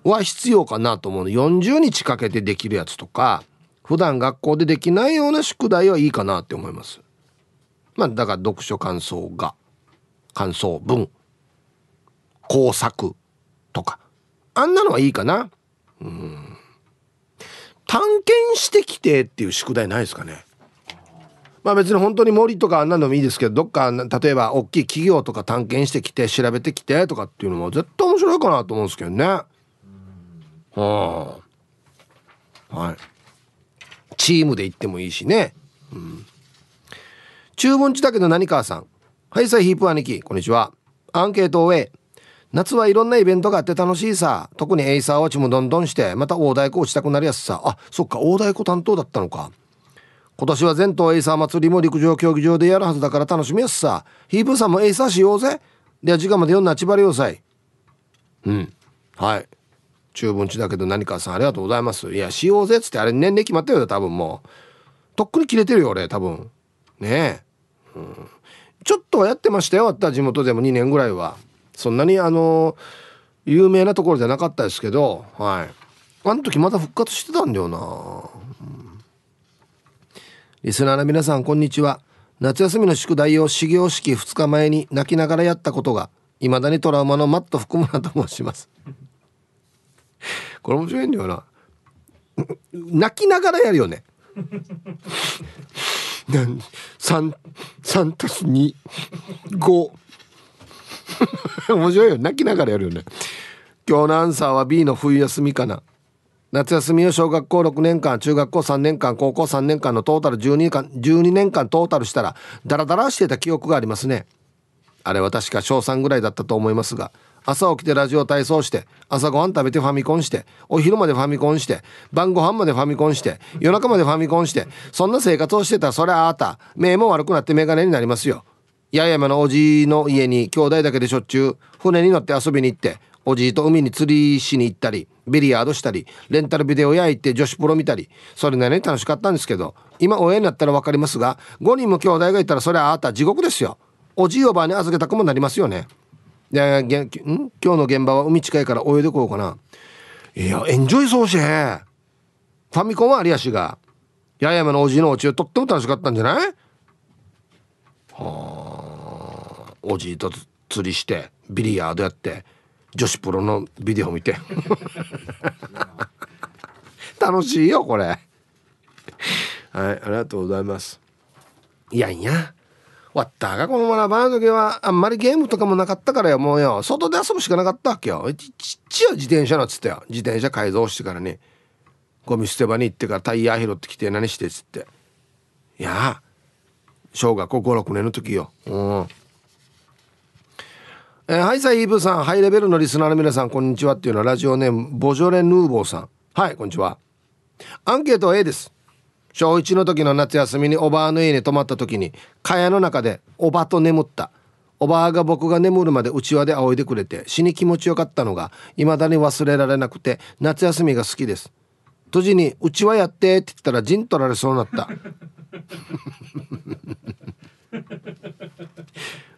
は必要かなと思うの40日かけてできるやつとか普段学校でできないような宿題はいいかなって思いますまあだから読書感想が感想文工作とかあんなのはいいかなうん探検してきてっていう宿題ないですかねまあ別に本当に森とかあんなのもいいですけどどっか例えば大きい企業とか探検してきて調べてきてとかっていうのも絶対面白いかなと思うんですけどねああはいチームで行ってもいいしねうん中文地だけの何川さんはいさいヒープ兄貴こんにちはアンケートを終え夏はいろんなイベントがあって楽しいさ特にエイサーはちむどんどんしてまた大太鼓打ちたくなりやすさあそっか大太鼓担当だったのか今年は全島エイサー祭りも陸上競技場でやるはずだから楽しみやすさヒープさんもエイサーしようぜでは時間まで4んなちばりさいうんはい中文地だけど何かさんありがとうございます。いや、しようぜっつってあれ年齢決まったるよ、多分もう。とっくに切れてるよ、俺、多分。ねえ。うん。ちょっとはやってましたよ、あった地元でも2年ぐらいは。そんなにあのー、有名なところじゃなかったですけど、はい。あの時また復活してたんだよな、うん、リスナーの皆さん、こんにちは。夏休みの宿題を始業式2日前に泣きながらやったことが、未だにトラウマのマット福村と申します。これ面白いんだよな。泣きながらやるよね。3三たす二5 面白いよ。泣きながらやるよね。今日のアンサーは B の冬休みかな。夏休みを小学校6年間中学校3年間高校3年間のトータル12年間 ,12 年間トータルしたらダラダラしてた記憶がありますねあれは確か小3ぐらいだったと思いますが朝起きてラジオ体操して朝ごはん食べてファミコンしてお昼までファミコンして晩ご飯までファミコンして夜中までファミコンしてそんな生活をしてたらそりゃあた目も悪くなって眼鏡になりますよ八重山のおじいの家に兄弟だけでしょっちゅう船に乗って遊びに行っておじいと海に釣りしに行ったりビリヤードしたりレンタルビデオ屋行って女子プロ見たりそれなりに楽しかったんですけど今親になったら分かりますが5人も兄弟がいたらそりゃあた地獄ですよおじいおばあに預けたくもなりますよねいやいやん今日の現場は海近いから泳いでこうかないやエンジョイそうしファミコンは有吉が八重山のおじいのおちをとっても楽しかったんじゃないはあおじいと釣りしてビリヤードやって女子プロのビデオ見て 楽しいよこれはいありがとうございますいやいやわったこのまま前の時はあんまりゲームとかもなかったからよもうよ外で遊ぶしかなかったわけよちっちゃい自転車のっつってよ自転車改造してからねゴミ捨て場に行ってからタイヤ拾ってきて何してっつっていや小学校56年の時ようんえー、はいさイーブさんハイレベルのリスナーの皆さんこんにちはっていうのはラジオネームボジョレ・ヌーボーさんはいこんにちはアンケート A です小1の時の夏休みにおばあの家に泊まった時に蚊帳の中でおばと眠ったおばあが僕が眠るまでうちわで仰いでくれて死に気持ちよかったのが未だに忘れられなくて夏休みが好きです途時に「うちわやって」って言ったら陣取られそうになった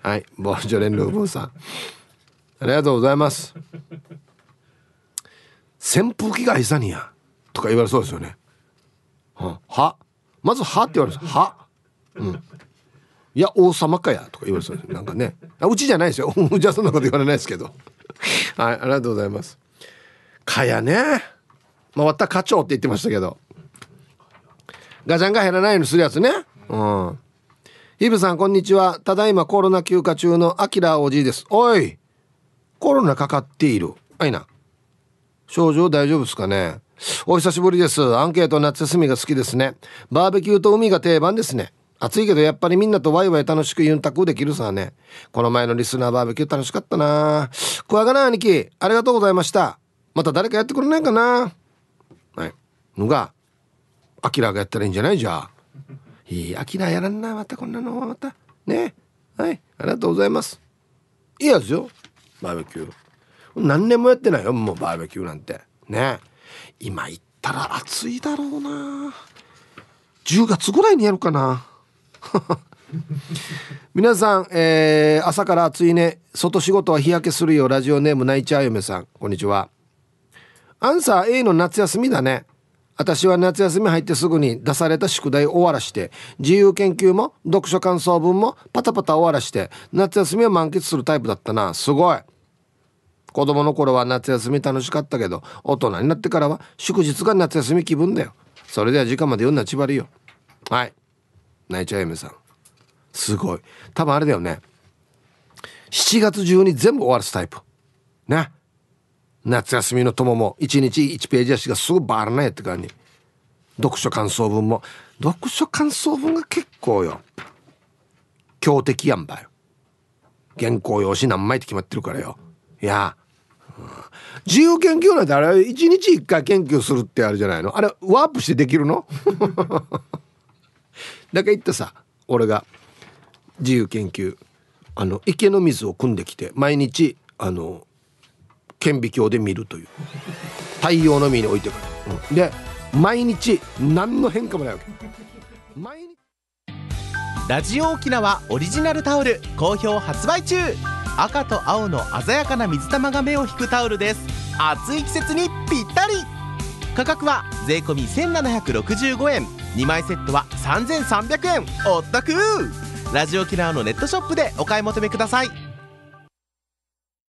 はいボージョレン・ルーブーさんありがとうございます扇風機が餌にやとか言われそうですよねはまず「は」って言われるんです「は」うん「いや王様かや」とか言われそうですなんかねあうちじゃないですよじゃあそんなこと言われないですけどはいありがとうございますかやねまあわった課長って言ってましたけどガチャンが減らないようにするやつねうんイブさんこんにちはただいまコロナ休暇中のアキラおじいですおいコロナかかっているあいな症状大丈夫ですかねお久しぶりです。アンケート夏休みが好きですね。バーベキューと海が定番ですね。暑いけどやっぱりみんなとワイワイ楽しくユンタクできるさね。この前のリスナーバーベキュー楽しかったな。クワガナ兄貴、ありがとうございました。また誰かやってくれないかな。はい。のが、アキラがやったらいいんじゃないじゃあ。いい、アキラやらんな。またこんなのまた。ね。はい。ありがとうございます。いいやつよ。バーベキュー。何年もやってないよもうバーベキューなんてね今行ったら暑いだろうな10月ぐらいにやるかな 皆さん、えー、朝から暑いね外仕事は日焼けするよラジオネーム泣いちゃう嫁さんこんにちはアンサー A の夏休みだね私は夏休み入ってすぐに出された宿題を終わらして自由研究も読書感想文もパタパタ終わらして夏休みを満喫するタイプだったなすごい子供の頃は夏休み楽しかったけど大人になってからは祝日が夏休み気分だよそれでは時間まで読んだちばりよはい泣いちゃうやめさんすごい多分あれだよね7月中に全部終わらすタイプね夏休みの友も1日1ページ足がすぐバーらないって感じ読書感想文も読書感想文が結構よ強敵やんばよ原稿用紙何枚って決まってるからよいや自由研究なんてあれ一日一回研究するってあるじゃないのあれワープしてできるの だから言ってさ俺が自由研究あの池の水を汲んできて毎日あの顕微鏡で見るという太陽の実に置いてから、うん、で毎日何の変化もないわけ毎日ラジオ沖縄オリジナルタオル好評発売中赤と青の鮮やかな水玉が目を引くタオルです暑い季節にぴったり価格は税込1765円2枚セットは3300円お得ラジオキラーのネットショップでお買い求めください